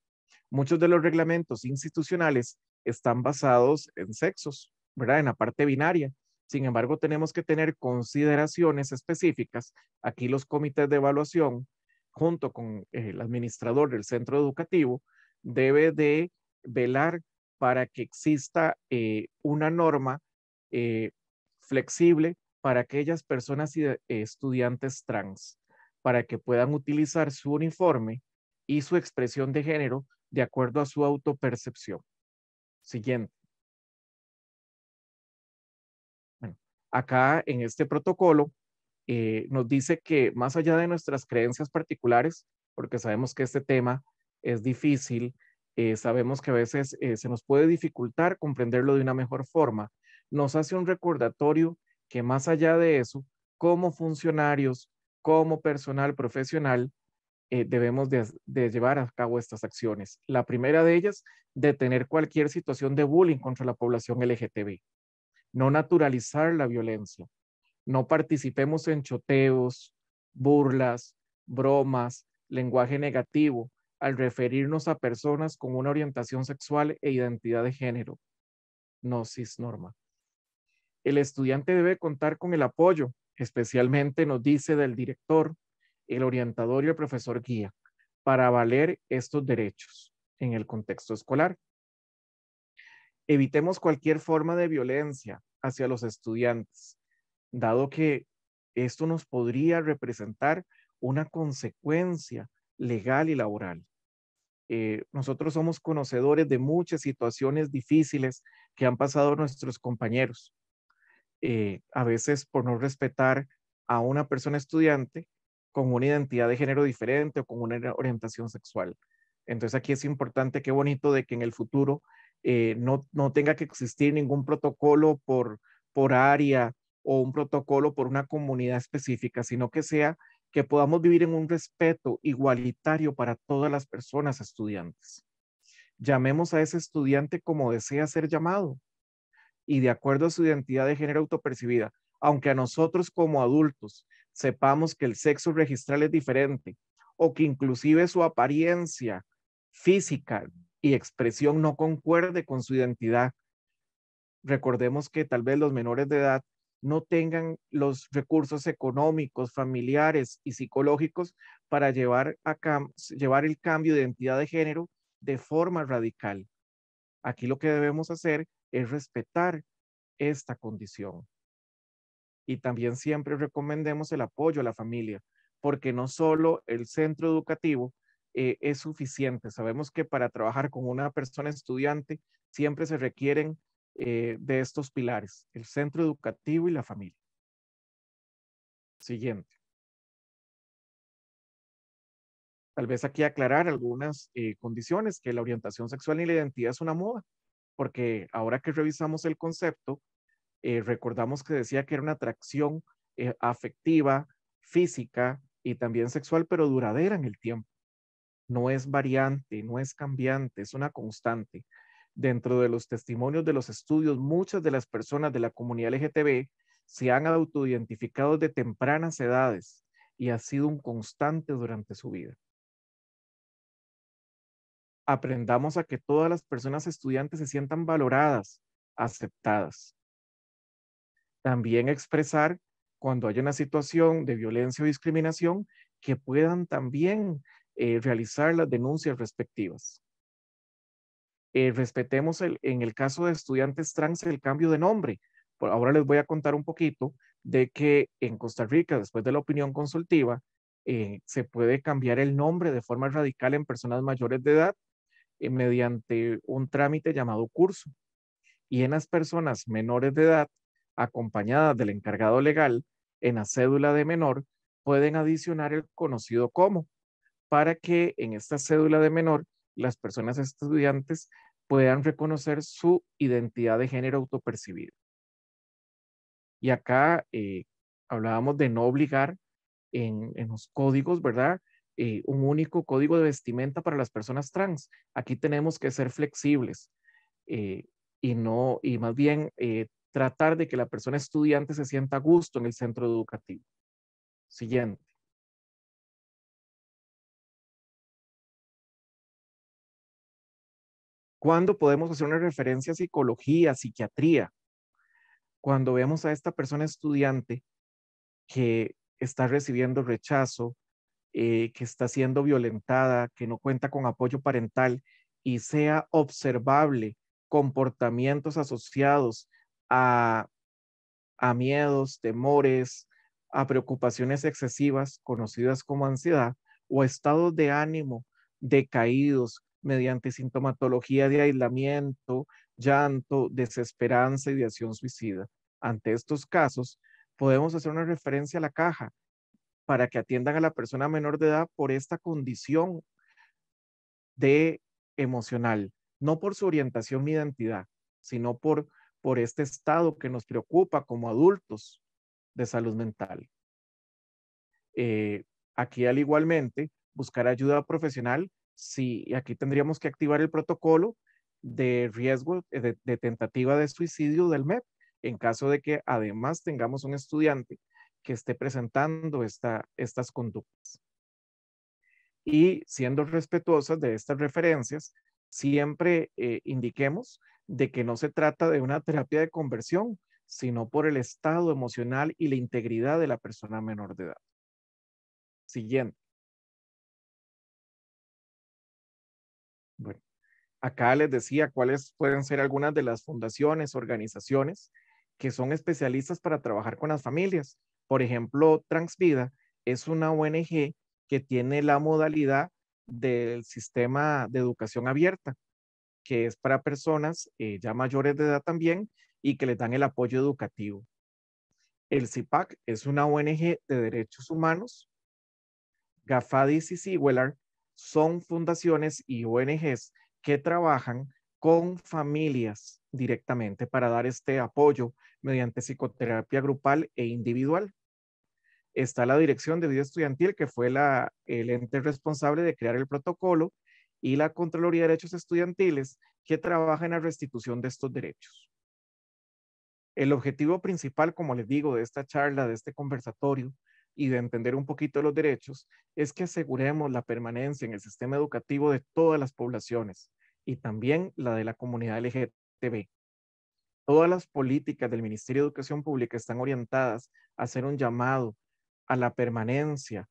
muchos de los reglamentos institucionales están basados en sexos, ¿verdad? En la parte binaria. Sin embargo, tenemos que tener consideraciones específicas. Aquí los comités de evaluación, junto con eh, el administrador del centro educativo, debe de velar para que exista eh, una norma eh, flexible para aquellas personas y estudiantes trans, para que puedan utilizar su uniforme y su expresión de género de acuerdo a su autopercepción. Siguiente. Bueno, acá en este protocolo eh, nos dice que más allá de nuestras creencias particulares, porque sabemos que este tema es difícil, eh, sabemos que a veces eh, se nos puede dificultar comprenderlo de una mejor forma, nos hace un recordatorio que más allá de eso, como funcionarios, como personal profesional, eh, debemos de, llevar a cabo estas acciones. La primera de ellas, detener cualquier situación de bullying contra la población LGTB. No naturalizar la violencia. No participemos en choteos, burlas, bromas, lenguaje negativo al referirnos a personas con una orientación sexual e identidad de género. No cisnorma. El estudiante debe contar con el apoyo, especialmente nos dice del director, el orientador y el profesor guía para valer estos derechos en el contexto escolar. Evitemos cualquier forma de violencia hacia los estudiantes, dado que esto nos podría representar una consecuencia legal y laboral. Eh, nosotros somos conocedores de muchas situaciones difíciles que han pasado nuestros compañeros. Eh, a veces por no respetar a una persona estudiante, con una identidad de género diferente o con una orientación sexual. Entonces aquí es importante, qué bonito de que en el futuro eh, no, tenga que existir ningún protocolo por, por área o un protocolo por una comunidad específica, sino que sea que podamos vivir en un respeto igualitario para todas las personas estudiantes. Llamemos a ese estudiante como desea ser llamado y de acuerdo a su identidad de género autopercibida, aunque a nosotros como adultos sepamos que el sexo registral es diferente o que inclusive su apariencia física y expresión no concuerde con su identidad. Recordemos que tal vez los menores de edad no tengan los recursos económicos, familiares y psicológicos para llevar, a llevar el cambio de identidad de género de forma radical. Aquí lo que debemos hacer es respetar esta condición y también siempre recomendemos el apoyo a la familia, porque no solo el centro educativo eh, es suficiente. Sabemos que para trabajar con una persona estudiante siempre se requieren eh, de estos pilares, el centro educativo y la familia. Siguiente. Tal vez aquí aclarar algunas eh, condiciones, que la orientación sexual y la identidad es una moda, porque ahora que revisamos el concepto, eh, recordamos que decía que era una atracción eh, afectiva, física y también sexual, pero duradera en el tiempo. No es variante, no es cambiante, es una constante. Dentro de los testimonios de los estudios, muchas de las personas de la comunidad LGTB se han autoidentificado de tempranas edades y ha sido un constante durante su vida. Aprendamos a que todas las personas estudiantes se sientan valoradas, aceptadas. También expresar cuando haya una situación de violencia o discriminación que puedan también eh, realizar las denuncias respectivas. Eh, respetemos en el caso de estudiantes trans el cambio de nombre. ahora les voy a contar un poquito de que en Costa Rica, después de la opinión consultiva, eh, se puede cambiar el nombre de forma radical en personas mayores de edad mediante un trámite llamado curso. Y en las personas menores de edad acompañadas del encargado legal en la cédula de menor, pueden adicionar el conocido como para que en esta cédula de menor las personas estudiantes puedan reconocer su identidad de género autopercibida. Y acá eh, hablábamos de no obligar en, los códigos, ¿verdad? Eh, un único código de vestimenta para las personas trans. Aquí tenemos que ser flexibles eh, y no, y más bien tratar de que la persona estudiante se sienta a gusto en el centro educativo. Siguiente. ¿Cuándo podemos hacer una referencia a psicología, psiquiatría? Cuando vemos a esta persona estudiante que está recibiendo rechazo, eh, que está siendo violentada, que no cuenta con apoyo parental y sea observable comportamientos asociados a, miedos, temores, a preocupaciones excesivas, conocidas como ansiedad, o estados de ánimo decaídos mediante sintomatología de aislamiento, llanto, desesperanza, y de acción suicida. Ante estos casos, podemos hacer una referencia a la caja para que atiendan a la persona menor de edad por esta condición de emocional, no por su orientación ni identidad, sino por por este estado que nos preocupa como adultos de salud mental. Eh, aquí al igualmente, buscar ayuda profesional, si aquí tendríamos que activar el protocolo de riesgo eh, de, tentativa de suicidio del MEP, en caso de que además tengamos un estudiante que esté presentando estas conductas. Y siendo respetuosas de estas referencias, siempre eh, indiquemos de que no se trata de una terapia de conversión, sino por el estado emocional y la integridad de la persona menor de edad. Siguiente. Bueno, acá les decía cuáles pueden ser algunas de las fundaciones, organizaciones que son especialistas para trabajar con las familias. Por ejemplo, Transvida es una ONG que tiene la modalidad del sistema de educación abierta que es para personas eh, ya mayores de edad también y que les dan el apoyo educativo. El CIPAC es una ONG de derechos humanos. GAFADIS y Ciguelar son fundaciones y ONGs que trabajan con familias directamente para dar este apoyo mediante psicoterapia grupal e individual. Está la Dirección de Vida Estudiantil, que fue el ente responsable de crear el protocolo y la Contraloría de Derechos Estudiantiles que trabaja en la restitución de estos derechos. El objetivo principal, como les digo, de esta charla, de este conversatorio y de entender un poquito los derechos, es que aseguremos la permanencia en el sistema educativo de todas las poblaciones y también la de la comunidad LGTB. Todas las políticas del Ministerio de Educación Pública están orientadas a hacer un llamado a la permanencia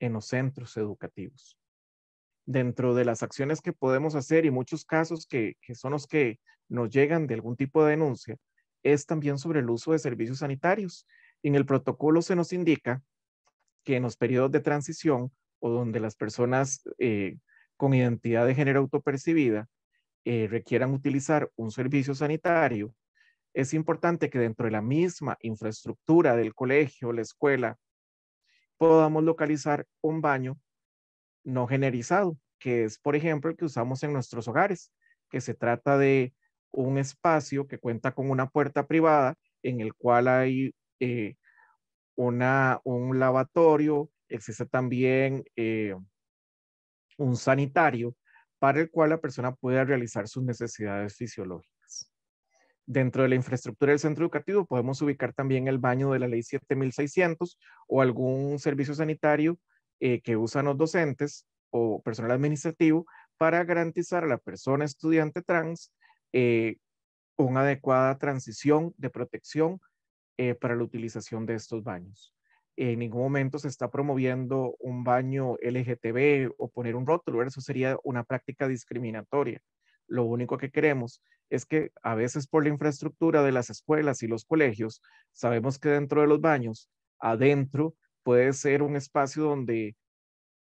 en los centros educativos dentro de las acciones que podemos hacer y muchos casos que, son los que nos llegan de algún tipo de denuncia, es también sobre el uso de servicios sanitarios. En el protocolo se nos indica que en los periodos de transición o donde las personas eh, con identidad de género autopercibida eh, requieran utilizar un servicio sanitario, es importante que dentro de la misma infraestructura del colegio, la escuela, podamos localizar un baño no generizado, que es, por ejemplo, el que usamos en nuestros hogares, que se trata de un espacio que cuenta con una puerta privada en el cual hay eh, un lavatorio, existe también eh, un sanitario para el cual la persona pueda realizar sus necesidades fisiológicas. Dentro de la infraestructura del centro educativo podemos ubicar también el baño de la ley 7600 o algún servicio sanitario eh, que usan los docentes o personal administrativo para garantizar a la persona estudiante trans eh, una adecuada transición de protección eh, para la utilización de estos baños. En ningún momento se está promoviendo un baño LGTB o poner un rótulo, eso sería una práctica discriminatoria. Lo único que queremos es que a veces por la infraestructura de las escuelas y los colegios, sabemos que dentro de los baños, adentro puede ser un espacio donde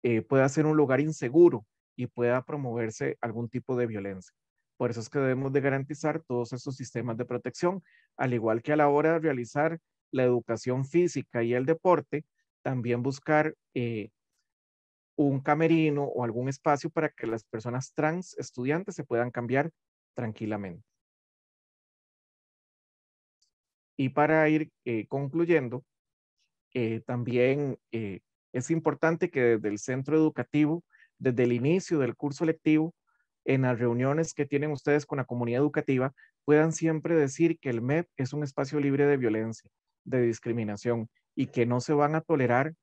eh, pueda ser un lugar inseguro y pueda promoverse algún tipo de violencia. Por eso es que debemos de garantizar todos estos sistemas de protección, al igual que a la hora de realizar la educación física y el deporte, también buscar eh, un camerino o algún espacio para que las personas trans estudiantes se puedan cambiar tranquilamente. Y para ir eh, concluyendo, eh, también eh, es importante que desde el centro educativo, desde el inicio del curso lectivo, en las reuniones que tienen ustedes con la comunidad educativa, puedan siempre decir que el MEP es un espacio libre de violencia, de discriminación y que no se van a tolerar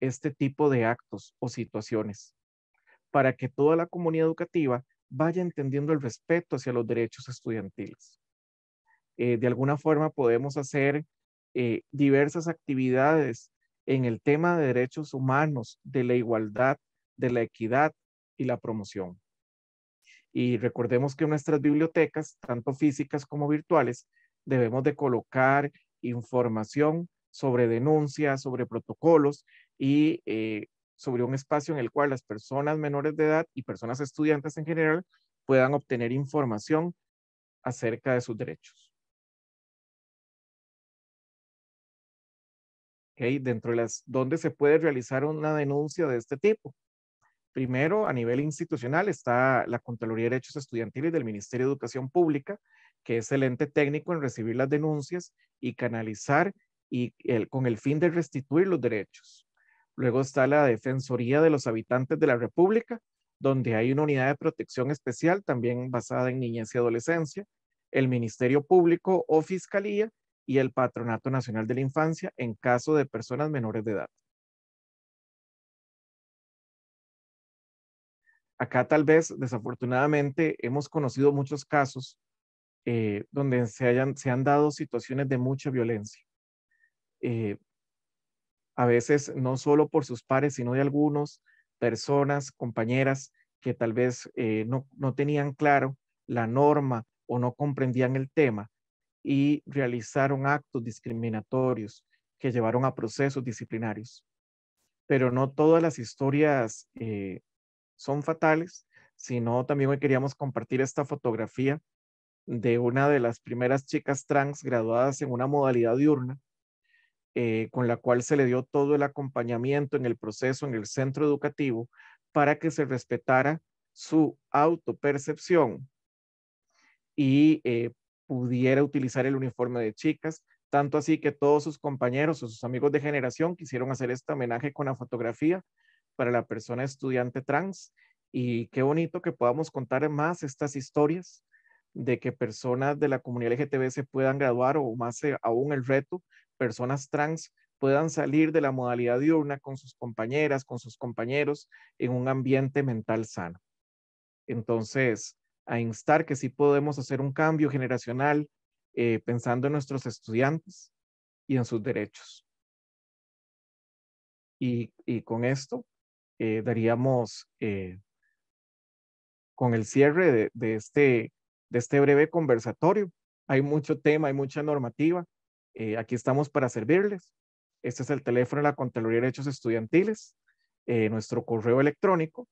este tipo de actos o situaciones, para que toda la comunidad educativa vaya entendiendo el respeto hacia los derechos estudiantiles. Eh, de alguna forma podemos hacer eh, diversas actividades en el tema de derechos humanos, de la igualdad, de la equidad y la promoción. Y recordemos que nuestras bibliotecas, tanto físicas como virtuales, debemos de colocar información sobre denuncias, sobre protocolos y eh, sobre un espacio en el cual las personas menores de edad y personas estudiantes en general puedan obtener información acerca de sus derechos. dentro de las donde se puede realizar una denuncia de este tipo. Primero, a nivel institucional está la Contraloría de Derechos Estudiantiles del Ministerio de Educación Pública, que es el ente técnico en recibir las denuncias y canalizar y con el fin de restituir los derechos. Luego está la Defensoría de los Habitantes de la República, donde hay una unidad de protección especial también basada en niñez y adolescencia, el Ministerio Público o Fiscalía y el Patronato Nacional de la Infancia en caso de personas menores de edad. Acá tal vez, desafortunadamente, hemos conocido muchos casos eh, donde se, han dado situaciones de mucha violencia. Eh, a veces, no solo por sus pares, sino de algunos, personas, compañeras, que tal vez eh, no tenían claro la norma o no comprendían el tema y realizaron actos discriminatorios que llevaron a procesos disciplinarios. Pero no todas las historias eh, son fatales, sino también queríamos compartir esta fotografía de una de las primeras chicas trans graduadas en una modalidad diurna, eh, con la cual se le dio todo el acompañamiento en el proceso en el centro educativo para que se respetara su autopercepción y eh, pudiera utilizar el uniforme de chicas, tanto así que todos sus compañeros o sus amigos de generación quisieron hacer este homenaje con la fotografía para la persona estudiante trans. Y qué bonito que podamos contar más estas historias de que personas de la comunidad LGTB se puedan graduar o más eh, aún el reto, personas trans puedan salir de la modalidad diurna con sus compañeras, con sus compañeros, en un ambiente mental sano. Entonces, a instar que sí podemos hacer un cambio generacional eh, pensando en nuestros estudiantes y en sus derechos. Y, con esto eh, daríamos eh, con el cierre de, de, este, de este breve conversatorio. Hay mucho tema, hay mucha normativa. aquí estamos para servirles. Este es el teléfono de la Contraloría de Derechos Estudiantiles, nuestro correo electrónico,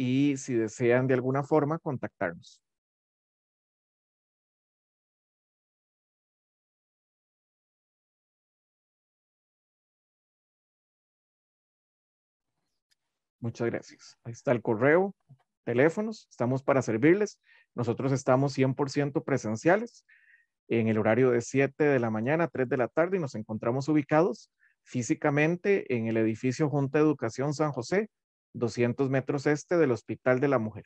y si desean de alguna forma contactarnos. Muchas gracias. Ahí está el correo, teléfonos, estamos para servirles. Nosotros estamos 100% presenciales en el horario de 7 de la mañana a 3 de la tarde y nos encontramos ubicados físicamente en el edificio Junta de Educación San José, 200 metros este del Hospital de la Mujer.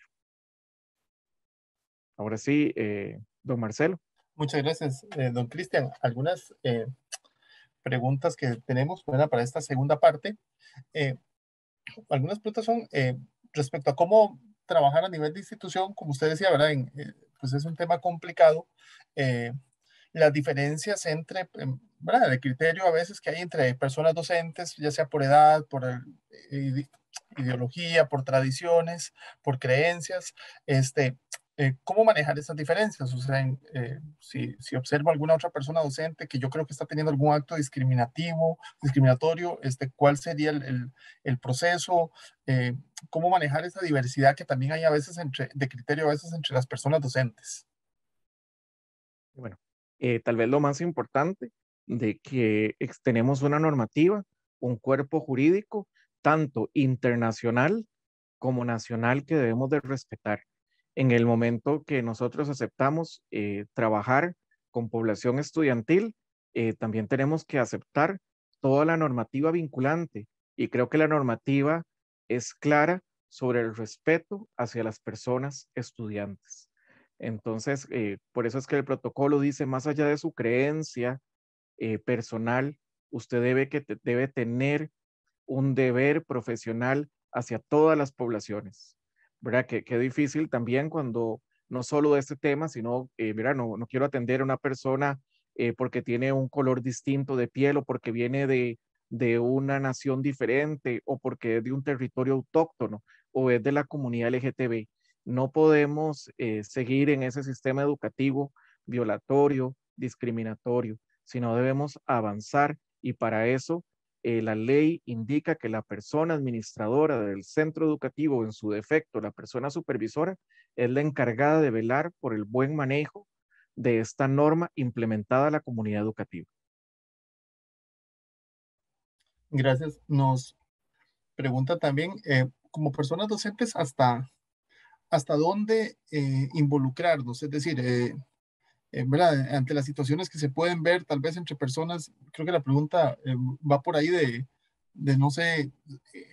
Ahora sí, eh, don Marcelo. Muchas gracias, eh, don Cristian. Algunas eh, preguntas que tenemos para esta segunda parte. algunas preguntas son respecto a cómo trabajar a nivel de institución, como usted decía, ¿verdad? pues es un tema complicado. las diferencias entre, em, ¿verdad? De criterio a veces que hay entre personas docentes, ya sea por edad, por ideología, por tradiciones, por creencias, este, eh, ¿cómo manejar estas diferencias? O sea, eh, si, si, observo alguna otra persona docente que yo creo que está teniendo algún acto discriminativo, discriminatorio, este, ¿cuál sería el, el, proceso? Eh, ¿Cómo manejar esa diversidad que también hay a veces entre, de criterio a veces entre las personas docentes? Bueno, tal vez lo más importante de que tenemos una normativa, un cuerpo jurídico tanto internacional como nacional que debemos de respetar. En el momento que nosotros aceptamos eh, trabajar con población estudiantil, eh, también tenemos que aceptar toda la normativa vinculante y creo que la normativa es clara sobre el respeto hacia las personas estudiantes. Entonces, eh, por eso es que el protocolo dice, más allá de su creencia personal, usted debe, que debe tener un deber profesional hacia todas las poblaciones. ¿Verdad? qué difícil también cuando no solo de este tema, sino, eh, mira, no, quiero atender a una persona eh, porque tiene un color distinto de piel o porque viene de, una nación diferente o porque es de un territorio autóctono o es de la comunidad LGTB. No podemos eh, seguir en ese sistema educativo violatorio, discriminatorio, sino debemos avanzar y para eso eh, la ley indica que la persona administradora del centro educativo, en su defecto, la persona supervisora, es la encargada de velar por el buen manejo de esta norma implementada a la comunidad educativa. Gracias. Nos pregunta también, eh, como personas docentes, ¿hasta, hasta dónde eh, involucrarnos? Es decir, ante las situaciones que se pueden ver tal vez entre personas, creo que la pregunta eh, va por ahí de, no sé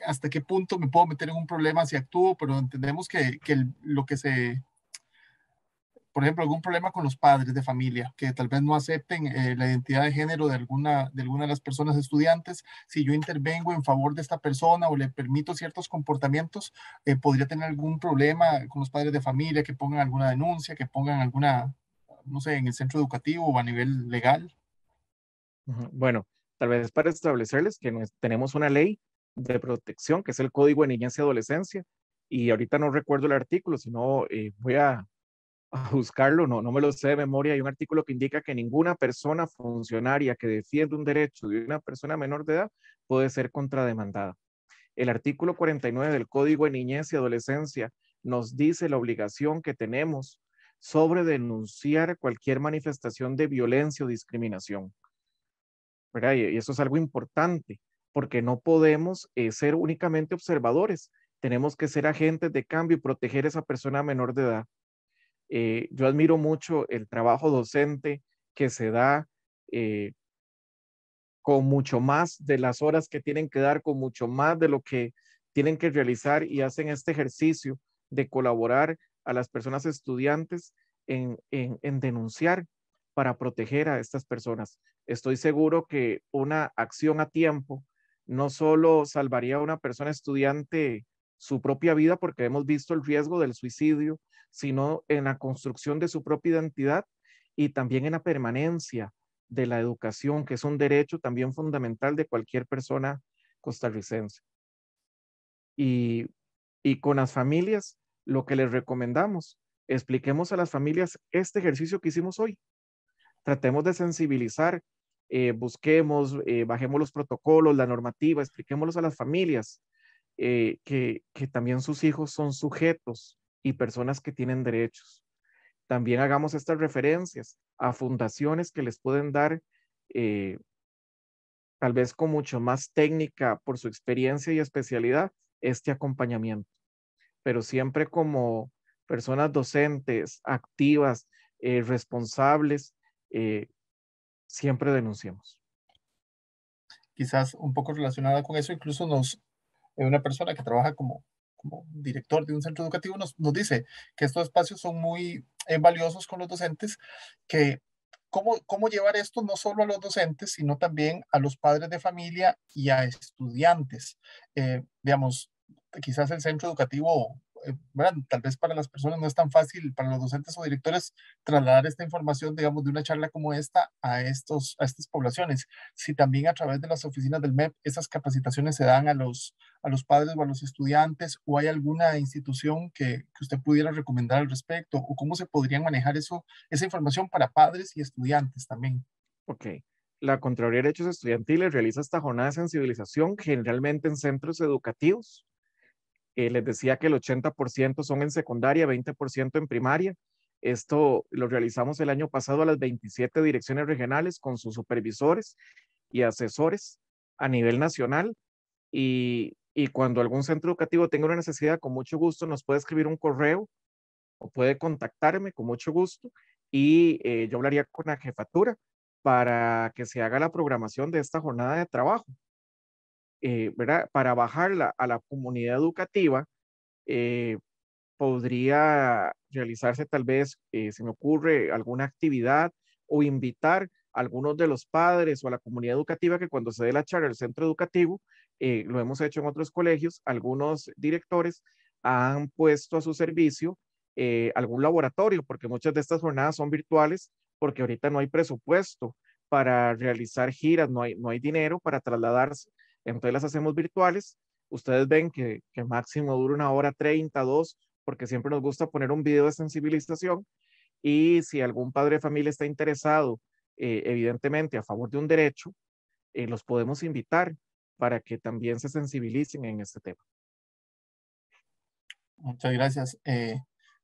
hasta qué punto me puedo meter en un problema si actúo, pero entendemos que, que lo que se, por ejemplo, algún problema con los padres de familia, que tal vez no acepten eh, la identidad de género de alguna, de alguna de las personas estudiantes, si yo intervengo en favor de esta persona o le permito ciertos comportamientos, eh, podría tener algún problema con los padres de familia, que pongan alguna denuncia, que pongan alguna, no sé, en el centro educativo o a nivel legal? Bueno, tal vez para establecerles que tenemos una ley de protección, que es el Código de Niñez y Adolescencia, y ahorita no recuerdo el artículo, sino eh, voy a, buscarlo, no, no me lo sé de memoria, hay un artículo que indica que ninguna persona funcionaria que defiende un derecho de una persona menor de edad puede ser contrademandada. El artículo 49 del Código de Niñez y Adolescencia nos dice la obligación que tenemos sobre denunciar cualquier manifestación de violencia o discriminación. ¿Verdad? Y eso es algo importante, porque no podemos eh, ser únicamente observadores, tenemos que ser agentes de cambio y proteger a esa persona menor de edad. Eh, yo admiro mucho el trabajo docente que se da eh, con mucho más de las horas que tienen que dar, con mucho más de lo que tienen que realizar y hacen este ejercicio de colaborar a las personas estudiantes en, denunciar para proteger a estas personas. Estoy seguro que una acción a tiempo no solo salvaría a una persona estudiante su propia vida, porque hemos visto el riesgo del suicidio, sino en la construcción de su propia identidad y también en la permanencia de la educación, que es un derecho también fundamental de cualquier persona costarricense. y con las familias, lo que les recomendamos. Expliquemos a las familias este ejercicio que hicimos hoy. Tratemos de sensibilizar, eh, busquemos, eh, bajemos los protocolos, la normativa, expliquémoslos a las familias eh, que, que también sus hijos son sujetos y personas que tienen derechos. También hagamos estas referencias a fundaciones que les pueden dar tal vez con mucho más técnica por su experiencia y especialidad, este acompañamiento pero siempre como personas docentes, activas, eh, responsables, eh, siempre denunciamos. Quizás un poco relacionada con eso, incluso nos, eh, una persona que trabaja como, como director de un centro educativo nos, nos dice que estos espacios son muy valiosos con los docentes, que Cómo, cómo, llevar esto no solo a los docentes, sino también a los padres de familia y a estudiantes. Eh, digamos, quizás el centro educativo, eh, tal vez para las personas no es tan fácil, para los docentes o directores, trasladar esta información, digamos, de una charla como esta a, estos, a estas poblaciones. Si también a través de las oficinas del MEP esas capacitaciones se dan a los, a los padres o a los estudiantes, o hay alguna institución que, que usted pudiera recomendar al respecto, o cómo se podrían manejar eso, esa información para padres y estudiantes también. Ok la Contraloría de Derechos Estudiantiles realiza esta jornada de sensibilización generalmente en centros educativos les decía que el 80% son en secundaria, 20% en primaria. Esto lo realizamos el año pasado a las 27 direcciones regionales con sus supervisores y asesores a nivel nacional. Y, cuando algún centro educativo tenga una necesidad, con mucho gusto nos puede escribir un correo o puede contactarme con mucho gusto y eh, yo hablaría con la jefatura para que se haga la programación de esta jornada de trabajo. Eh, para bajarla a la comunidad educativa, eh, podría realizarse tal vez, eh, se me ocurre, alguna actividad o invitar a algunos de los padres o a la comunidad educativa que cuando se dé la charla al centro educativo, lo hemos hecho en otros colegios, algunos directores han puesto a su servicio algún laboratorio, porque muchas de estas jornadas son virtuales, porque ahorita no hay presupuesto para realizar giras, no hay, no hay dinero para trasladarse entonces las hacemos virtuales. Ustedes ven que, máximo dura una hora 30, dos, porque siempre nos gusta poner un video de sensibilización. Y si algún padre de familia está interesado, eh, evidentemente, a favor de un derecho, eh, los podemos invitar para que también se sensibilicen en este tema. Muchas gracias. Eh,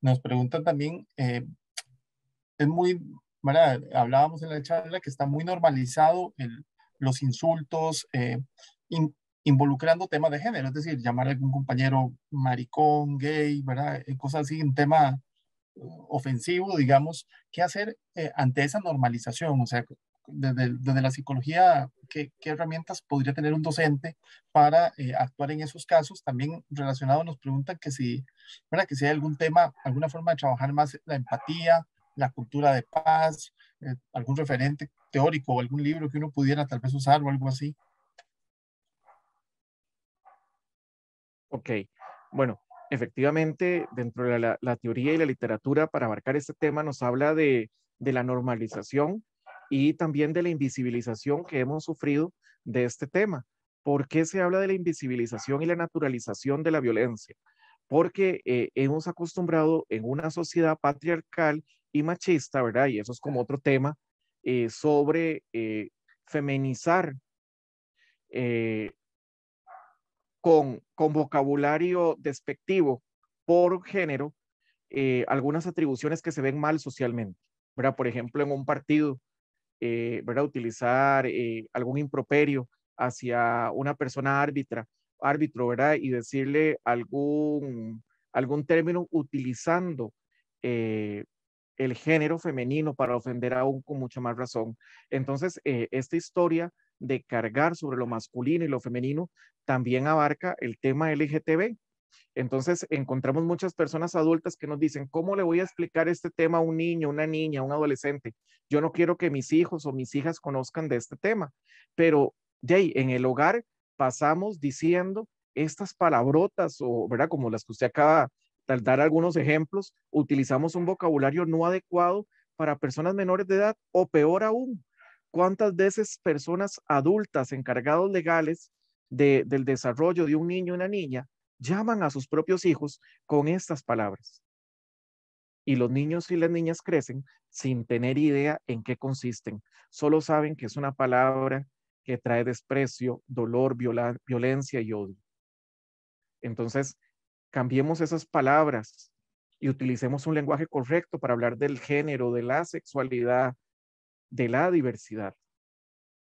nos preguntan también, es muy, hablábamos en la charla que está muy normalizado los insultos, involucrando temas de género, es decir, llamar a algún compañero maricón, gay, ¿verdad? Eh, cosas así, un tema eh, ofensivo, digamos, ¿qué hacer eh, ante esa normalización? O sea, desde, desde la psicología, ¿qué, ¿qué, herramientas podría tener un docente para actuar en esos casos? También relacionado nos preguntan que si, ¿verdad? que si hay algún tema, alguna forma de trabajar más la empatía, la cultura de paz, algún referente teórico o algún libro que uno pudiera tal vez usar o algo así. Ok, bueno, efectivamente, dentro de la, teoría y la literatura, para abarcar este tema, nos habla de, la normalización y también de la invisibilización que hemos sufrido de este tema. ¿Por qué se habla de la invisibilización y la naturalización de la violencia? Porque eh, hemos acostumbrado en una sociedad patriarcal y machista, ¿verdad? Y eso es como otro tema, eh, sobre eh, feminizar eh, con, vocabulario despectivo por género eh, algunas atribuciones que se ven mal socialmente, ¿verdad? Por ejemplo, en un partido, eh, Utilizar eh, algún improperio hacia una persona árbitra, árbitro, ¿verdad? Y decirle algún, algún término utilizando eh, el género femenino para ofender aún con mucha más razón. Entonces, esta historia de cargar sobre lo masculino y lo femenino también abarca el tema LGTB. Entonces encontramos muchas personas adultas que nos dicen, ¿cómo le voy a explicar este tema a un niño, una niña, un adolescente? Yo no quiero que mis hijos o mis hijas conozcan de este tema, pero Jay, en el hogar pasamos diciendo estas palabrotas o, ¿verdad? Como las que usted acaba de dar algunos ejemplos, utilizamos un vocabulario no adecuado para personas menores de edad o peor aún, cuántas veces personas adultas, encargados legales del desarrollo de un niño y una niña, llaman a sus propios hijos con estas palabras. Y los niños y las niñas crecen sin tener idea en qué consisten. Solo saben que es una palabra que trae desprecio, dolor, violencia y odio. Entonces, cambiemos esas palabras y utilicemos un lenguaje correcto para hablar del género, de la sexualidad, de la diversidad,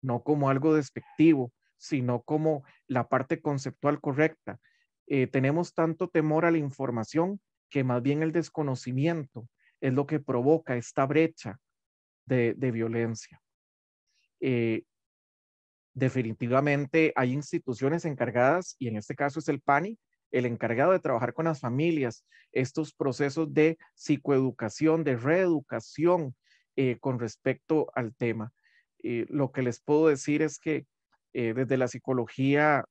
no como algo despectivo, sino como la parte conceptual correcta. Eh, tenemos tanto temor a la información que más bien el desconocimiento es lo que provoca esta brecha de, violencia. Eh, definitivamente hay instituciones encargadas, y en este caso es el PANI, el encargado de trabajar con las familias, estos procesos de psicoeducación, de reeducación, eh, con respecto al tema. Eh, lo que les puedo decir es que eh, desde la psicología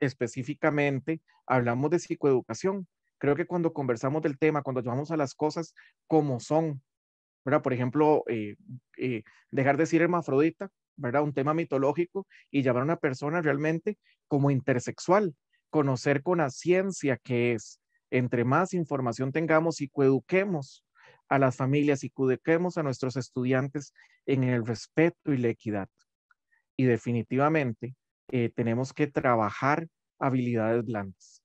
específicamente hablamos de psicoeducación. Creo que cuando conversamos del tema, cuando llevamos a las cosas como son, ¿verdad? Por ejemplo, dejar de decir hermafrodita, ¿verdad? Un tema mitológico y llamar a una persona realmente como intersexual, conocer con la ciencia que es. Entre más información tengamos, psicoeduquemos a las familias y cuidemos a nuestros estudiantes en el respeto y la equidad. Y definitivamente eh, tenemos que trabajar habilidades blandas.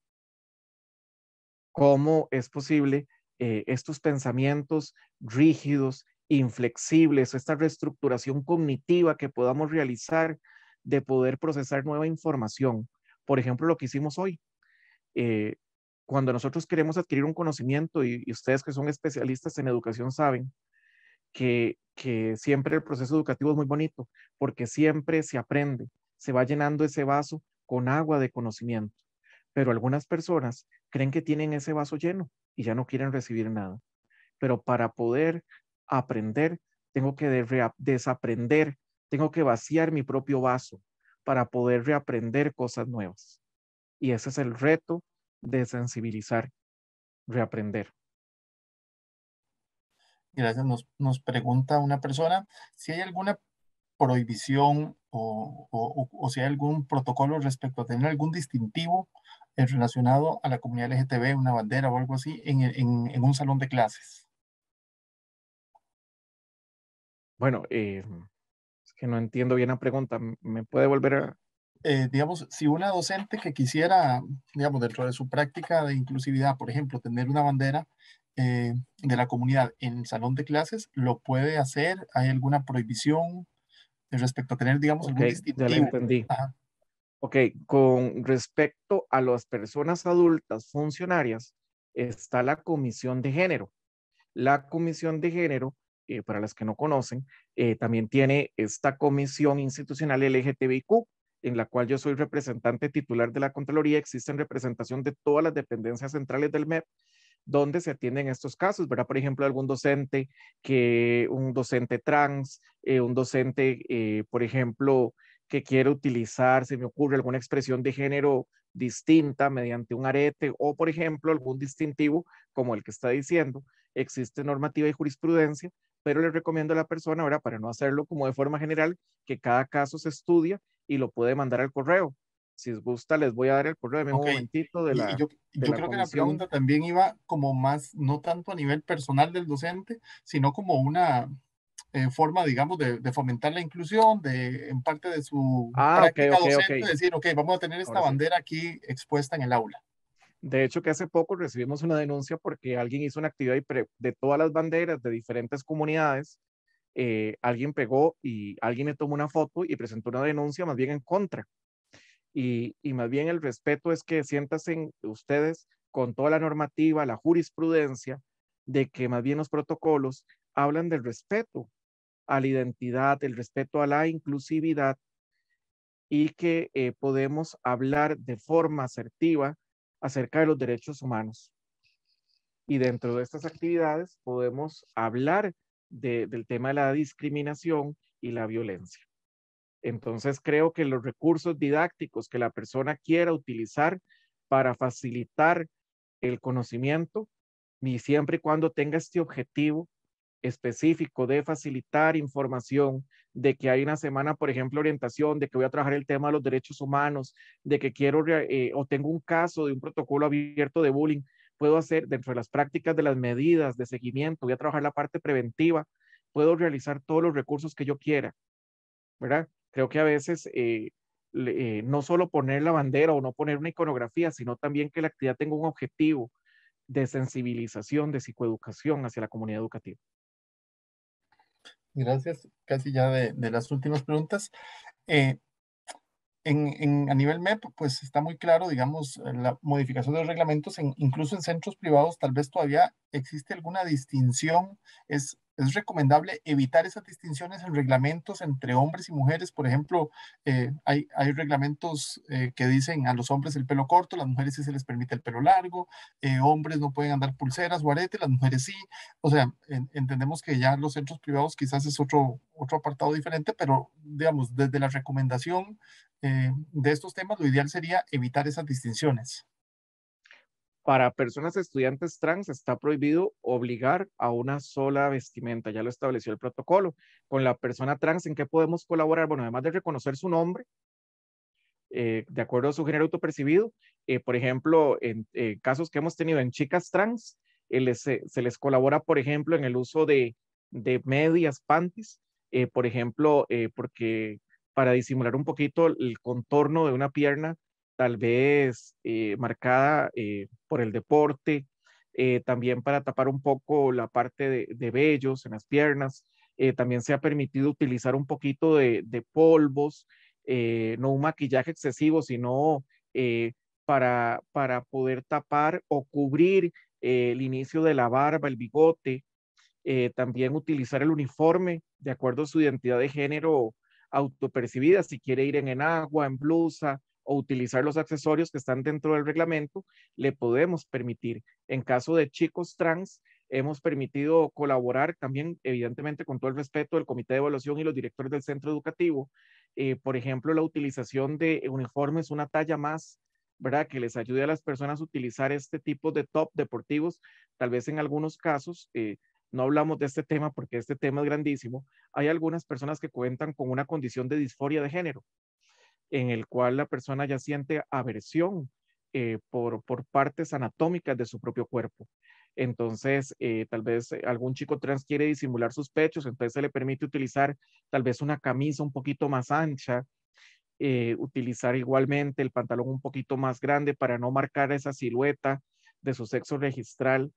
¿Cómo es posible eh, estos pensamientos rígidos, inflexibles, esta reestructuración cognitiva que podamos realizar de poder procesar nueva información? Por ejemplo, lo que hicimos hoy. Eh, cuando nosotros queremos adquirir un conocimiento, y, ustedes que son especialistas en educación saben, que, siempre el proceso educativo es muy bonito, porque siempre se aprende, se va llenando ese vaso con agua de conocimiento. Pero algunas personas creen que tienen ese vaso lleno y ya no quieren recibir nada. Pero para poder aprender, tengo que desaprender, tengo que vaciar mi propio vaso para poder reaprender cosas nuevas. Y ese es el reto sensibilizar, reaprender. Gracias. Nos, pregunta una persona si hay alguna prohibición o, si hay algún protocolo respecto a tener algún distintivo relacionado a la comunidad LGTB, una bandera o algo así, en, un salón de clases. Bueno, eh, es que no entiendo bien la pregunta. ¿Me puede volver a, eh, digamos, si una docente que quisiera, digamos, dentro de su práctica de inclusividad, por ejemplo, tener una bandera eh, de la comunidad en el salón de clases, lo puede hacer. ¿Hay alguna prohibición respecto a tener, digamos, algún distintivo? Ya lo entendí. Ok, con respecto a las personas adultas funcionarias, está la comisión de género. La comisión de género eh, para las que no conocen, también tiene esta comisión institucional LGTBIQ, en la cual yo soy representante titular de la Contraloría, existen representación de todas las dependencias centrales del MEP donde se atienden estos casos, ¿verdad? Por ejemplo, algún docente que, un docente trans, eh, un docente, eh, por ejemplo, que quiere utilizar, se me ocurre, alguna expresión de género distinta mediante un arete o, por ejemplo, algún distintivo como el que está diciendo. Existe normativa y jurisprudencia, pero le recomiendo a la persona, ahora para no hacerlo como de forma general, que cada caso se estudia y lo puede mandar al correo. Si os gusta, les voy a dar el correo de un momentito la. yo, yo creo que la pregunta también iba como más, no tanto a nivel personal del docente, sino como una, en forma, digamos, de, de, fomentar la inclusión, de en parte de su ah, práctica docente, decir, ok, vamos a tener esta bandera aquí expuesta en el aula. De hecho, que hace poco recibimos una denuncia porque alguien hizo una actividad de todas las banderas de diferentes comunidades. Eh, alguien pegó y alguien le tomó una foto y presentó una denuncia más bien en contra. Y, y más bien el respeto es que en ustedes con toda la normativa, la jurisprudencia, de que más bien los protocolos hablan del respeto a la identidad, el respeto a la inclusividad y que eh, podemos hablar de forma asertiva acerca de los derechos humanos. Y dentro de estas actividades podemos hablar del tema de la discriminación y la violencia. Entonces creo que los recursos didácticos que la persona quiera utilizar para facilitar el conocimiento, y siempre y cuando tenga este objetivo específico de facilitar información, de que hay una semana, por ejemplo, orientación, de que voy a trabajar el tema de los derechos humanos, de que quiero eh, o tengo un caso de un protocolo abierto de bullying, puedo hacer dentro de las prácticas de las medidas de seguimiento, voy a trabajar la parte preventiva, puedo realizar todos los recursos que yo quiera, ¿verdad? Creo que a veces eh, eh, no solo poner la bandera o no poner una iconografía, sino también que la actividad tenga un objetivo de sensibilización, de psicoeducación hacia la comunidad educativa gracias. Casi ya de, las últimas preguntas. Eh, en, a nivel MEP, pues está muy claro, digamos, eh, la modificación de los reglamentos, incluso en centros privados tal vez todavía existe alguna distinción, es, es recomendable evitar esas distinciones en reglamentos entre hombres y mujeres, por ejemplo, eh, hay, hay, reglamentos eh, que dicen a los hombres el pelo corto, a las mujeres sí se les permite el pelo largo, hombres no pueden andar pulseras o aretes, las mujeres sí, o sea, entendemos que ya los centros privados quizás es otro, otro apartado diferente, pero digamos, desde la recomendación eh, de estos temas, lo ideal sería evitar esas distinciones. Para personas estudiantes trans está prohibido obligar a una sola vestimenta, ya lo estableció el protocolo. Con la persona trans, ¿en qué podemos colaborar? Bueno, además de reconocer su nombre, eh, de acuerdo a su género autopercibido, eh, por ejemplo, en casos que hemos tenido en chicas trans, se les colabora, por ejemplo, en el uso de, de medias, panties, por ejemplo, porque para disimular un poquito el contorno de una pierna, tal vez eh, marcada eh, por el deporte, eh, también para tapar un poco la parte de, vellos en las piernas. también se ha permitido utilizar un poquito de, polvos, no un maquillaje excesivo, sino para, para poder tapar o cubrir el inicio de la barba, el bigote. también utilizar el uniforme de acuerdo a su identidad de género autopercibida, si quiere ir en agua en blusa o utilizar los accesorios que están dentro del reglamento, le podemos permitir. En caso de chicos trans, hemos permitido colaborar también, evidentemente, con todo el respeto del Comité de Evaluación y los directores del centro educativo. Eh, por ejemplo, la utilización de uniformes, una talla más, ¿verdad? Que les ayude a las personas a utilizar este tipo de top deportivos, tal vez en algunos casos. Eh, no hablamos de este tema porque este tema es grandísimo, hay algunas personas que cuentan con una condición de disforia de género, en el cual la persona ya siente aversión eh, por, partes anatómicas de su propio cuerpo. Entonces, eh, tal vez eh, algún chico trans quiere disimular sus pechos, entonces se le permite utilizar tal vez una camisa un poquito más ancha, utilizar igualmente el pantalón un poquito más grande para no marcar esa silueta de su sexo registral.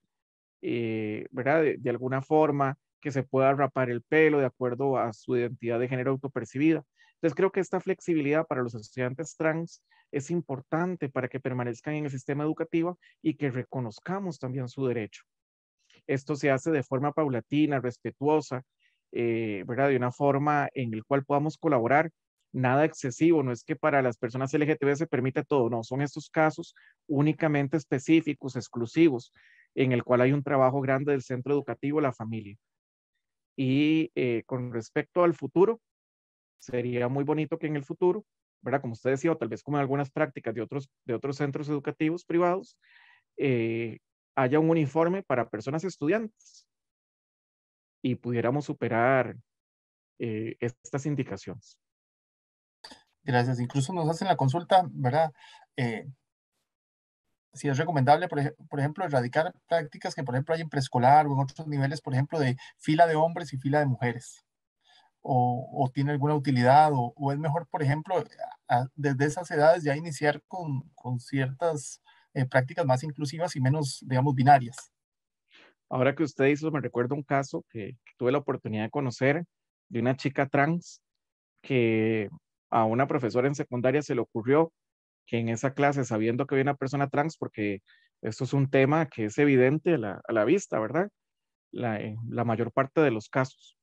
Eh, ¿verdad? De, alguna forma, que se pueda rapar el pelo de acuerdo a su identidad de género autopercibida. Entonces creo que esta flexibilidad para los estudiantes trans es importante para que permanezcan en el sistema educativo y que reconozcamos también su derecho. Esto se hace de forma paulatina, respetuosa, eh, ¿verdad? De una forma en la cual podamos colaborar nada excesivo, no es que para las personas LGTB se permita todo, no, son estos casos únicamente específicos, exclusivos, en el cual hay un trabajo grande del centro educativo, la familia. Y eh, con respecto al futuro, sería muy bonito que en el futuro, ¿verdad? Como usted decía, o tal vez como en algunas prácticas de otros, de otros centros educativos privados, eh, haya un uniforme para personas estudiantes y pudiéramos superar eh, estas indicaciones. Gracias. Incluso nos hacen la consulta, ¿verdad? si es recomendable, por, ejemplo, erradicar prácticas que, por ejemplo, hay en preescolar o en otros niveles, por ejemplo, de fila de hombres y fila de mujeres. O, tiene alguna utilidad, o, es mejor, por ejemplo, desde esas edades ya iniciar con, ciertas eh, prácticas más inclusivas y menos, digamos, binarias. Ahora que usted hizo, me recuerdo un caso que tuve la oportunidad de conocer de una chica trans que a una profesora en secundaria se le ocurrió que en esa clase, sabiendo que había una persona trans, porque esto es un tema que es evidente a la, vista, ¿verdad? La, eh, la, mayor parte de los casos.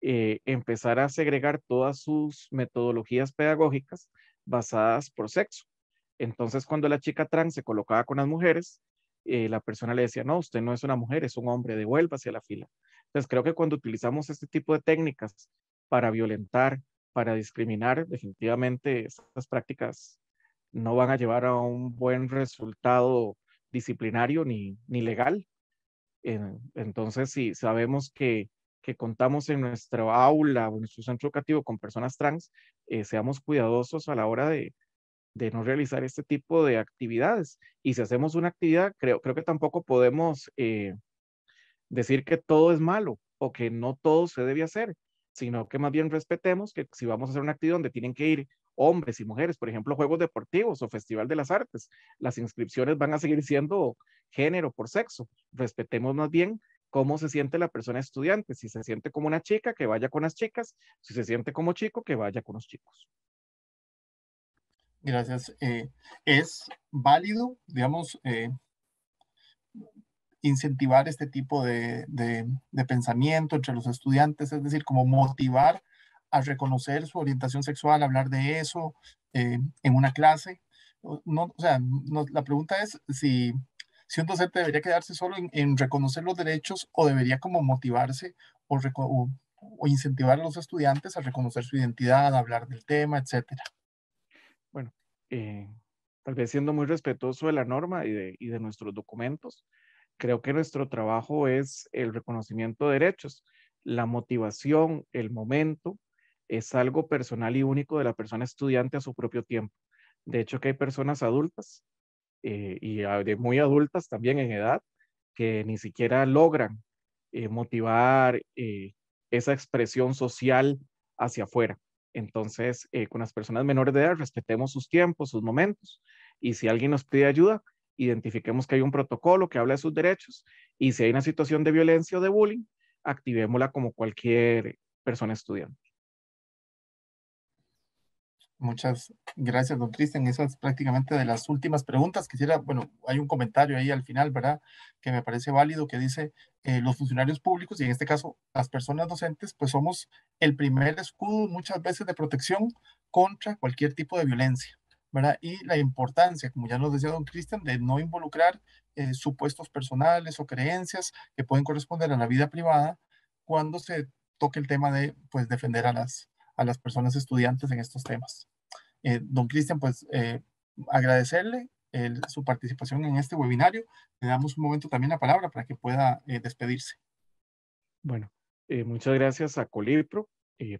Eh, empezar a segregar todas sus metodologías pedagógicas basadas por sexo. Entonces, cuando la chica trans se colocaba con las mujeres, eh, la persona le decía, no, usted no es una mujer, es un hombre, devuélvase a la fila. Entonces, creo que cuando utilizamos este tipo de técnicas para violentar, para discriminar, definitivamente estas prácticas no van a llevar a un buen resultado disciplinario ni, ni legal. Eh, entonces, si sabemos que, que contamos en nuestra aula o en nuestro centro educativo con personas trans, eh, seamos cuidadosos a la hora de, de, no realizar este tipo de actividades. Y si hacemos una actividad, creo, creo que tampoco podemos eh, decir que todo es malo o que no todo se debe hacer, sino que más bien respetemos que si vamos a hacer una actividad donde tienen que ir hombres y mujeres, por ejemplo, juegos deportivos o Festival de las Artes. Las inscripciones van a seguir siendo género por sexo. Respetemos más bien cómo se siente la persona estudiante. Si se siente como una chica, que vaya con las chicas. Si se siente como chico, que vaya con los chicos. Gracias. Eh, es válido, digamos, eh, incentivar este tipo de, de, pensamiento entre los estudiantes, es decir, como motivar a reconocer su orientación sexual, hablar de eso eh, en una clase. No, o sea, la pregunta es si, si un debería quedarse solo en, reconocer los derechos o debería como motivarse o, incentivar a los estudiantes a reconocer su identidad, a hablar del tema, etcétera. Bueno, eh, tal vez siendo muy respetuoso de la norma y de, y de nuestros documentos, creo que nuestro trabajo es el reconocimiento de derechos, la motivación, el momento es algo personal y único de la persona estudiante a su propio tiempo. De hecho, que hay personas adultas eh, y muy adultas también en edad que ni siquiera logran eh, motivar eh, esa expresión social hacia afuera. Entonces, con las personas menores de edad, respetemos sus tiempos, sus momentos. Y si alguien nos pide ayuda, identifiquemos que hay un protocolo que habla de sus derechos. Y si hay una situación de violencia o de bullying, activémosla como cualquier persona estudiante. Muchas gracias, don Cristian. Esa es prácticamente de las últimas preguntas. Quisiera, bueno, hay un comentario ahí al final, ¿verdad? Que me parece válido, que dice, eh, los funcionarios públicos, y en este caso las personas docentes, pues somos el primer escudo muchas veces de protección contra cualquier tipo de violencia, ¿verdad? Y la importancia, como ya nos decía don Cristian, de no involucrar eh, supuestos personales o creencias que pueden corresponder a la vida privada cuando se toque el tema de, pues, defender a las a las personas estudiantes en estos temas. Eh, don Cristian, pues eh, agradecerle su participación en este webinario. Le damos un momento también la palabra para que pueda eh, despedirse. Bueno, muchas gracias a Colibro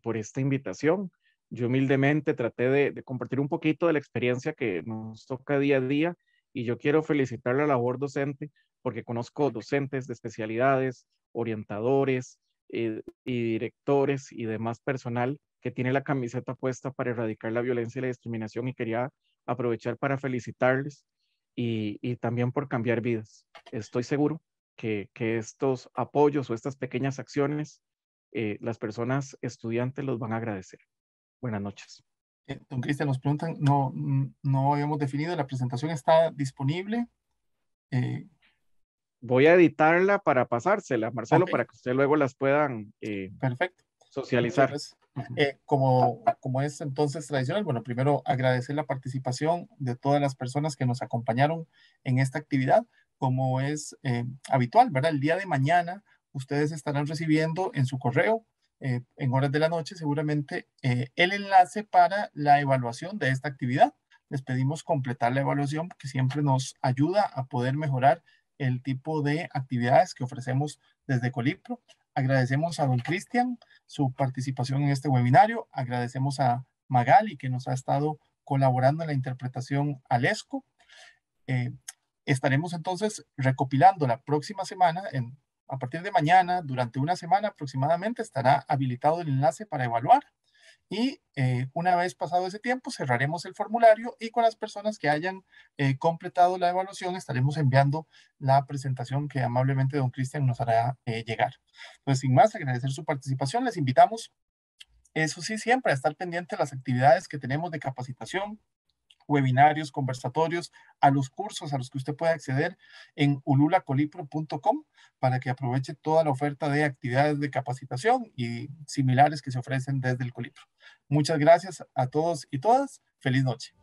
por esta invitación. Yo humildemente traté de, de compartir un poquito de la experiencia que nos toca día a día y yo quiero felicitar la labor docente porque conozco docentes de especialidades, orientadores, y directores y demás personal que tiene la camiseta puesta para erradicar la violencia y la discriminación y quería aprovechar para felicitarles y, también por cambiar vidas. Estoy seguro que, estos apoyos o estas pequeñas acciones, eh, las personas estudiantes los van a agradecer. Buenas noches. Eh, don Cristian, nos preguntan, no, no habíamos definido, la presentación está disponible. Eh, voy a editarla para pasársela, Marcelo, para que usted luego las puedan. Perfecto. Socializar. Eh, como, como es entonces tradicional, bueno, primero agradecer la participación de todas las personas que nos acompañaron en esta actividad, como es eh, habitual, ¿verdad? El día de mañana ustedes estarán recibiendo en su correo, eh, en horas de la noche seguramente, el enlace para la evaluación de esta actividad. Les pedimos completar la evaluación que siempre nos ayuda a poder mejorar el tipo de actividades que ofrecemos desde Colipro. Agradecemos a don Cristian su participación en este webinario. Agradecemos a Magali que nos ha estado colaborando en la interpretación al e eh, estaremos entonces recopilando la próxima semana, en, a partir de mañana, durante una semana aproximadamente, estará habilitado el enlace para evaluar. Y eh, una vez pasado ese tiempo, cerraremos el formulario y con las personas que hayan eh, completado la evaluación estaremos enviando la presentación que amablemente don Cristian nos hará eh, llegar. Pues sin más, agradecer su participación. Les invitamos, eso sí, siempre a estar pendiente de las actividades que tenemos de capacitación webinarios, conversatorios, a los cursos a los que usted puede acceder en ululacolipro.com para que aproveche toda la oferta de actividades de capacitación y similares que se ofrecen desde el Colipro. Muchas gracias a todos y todas. Feliz noche.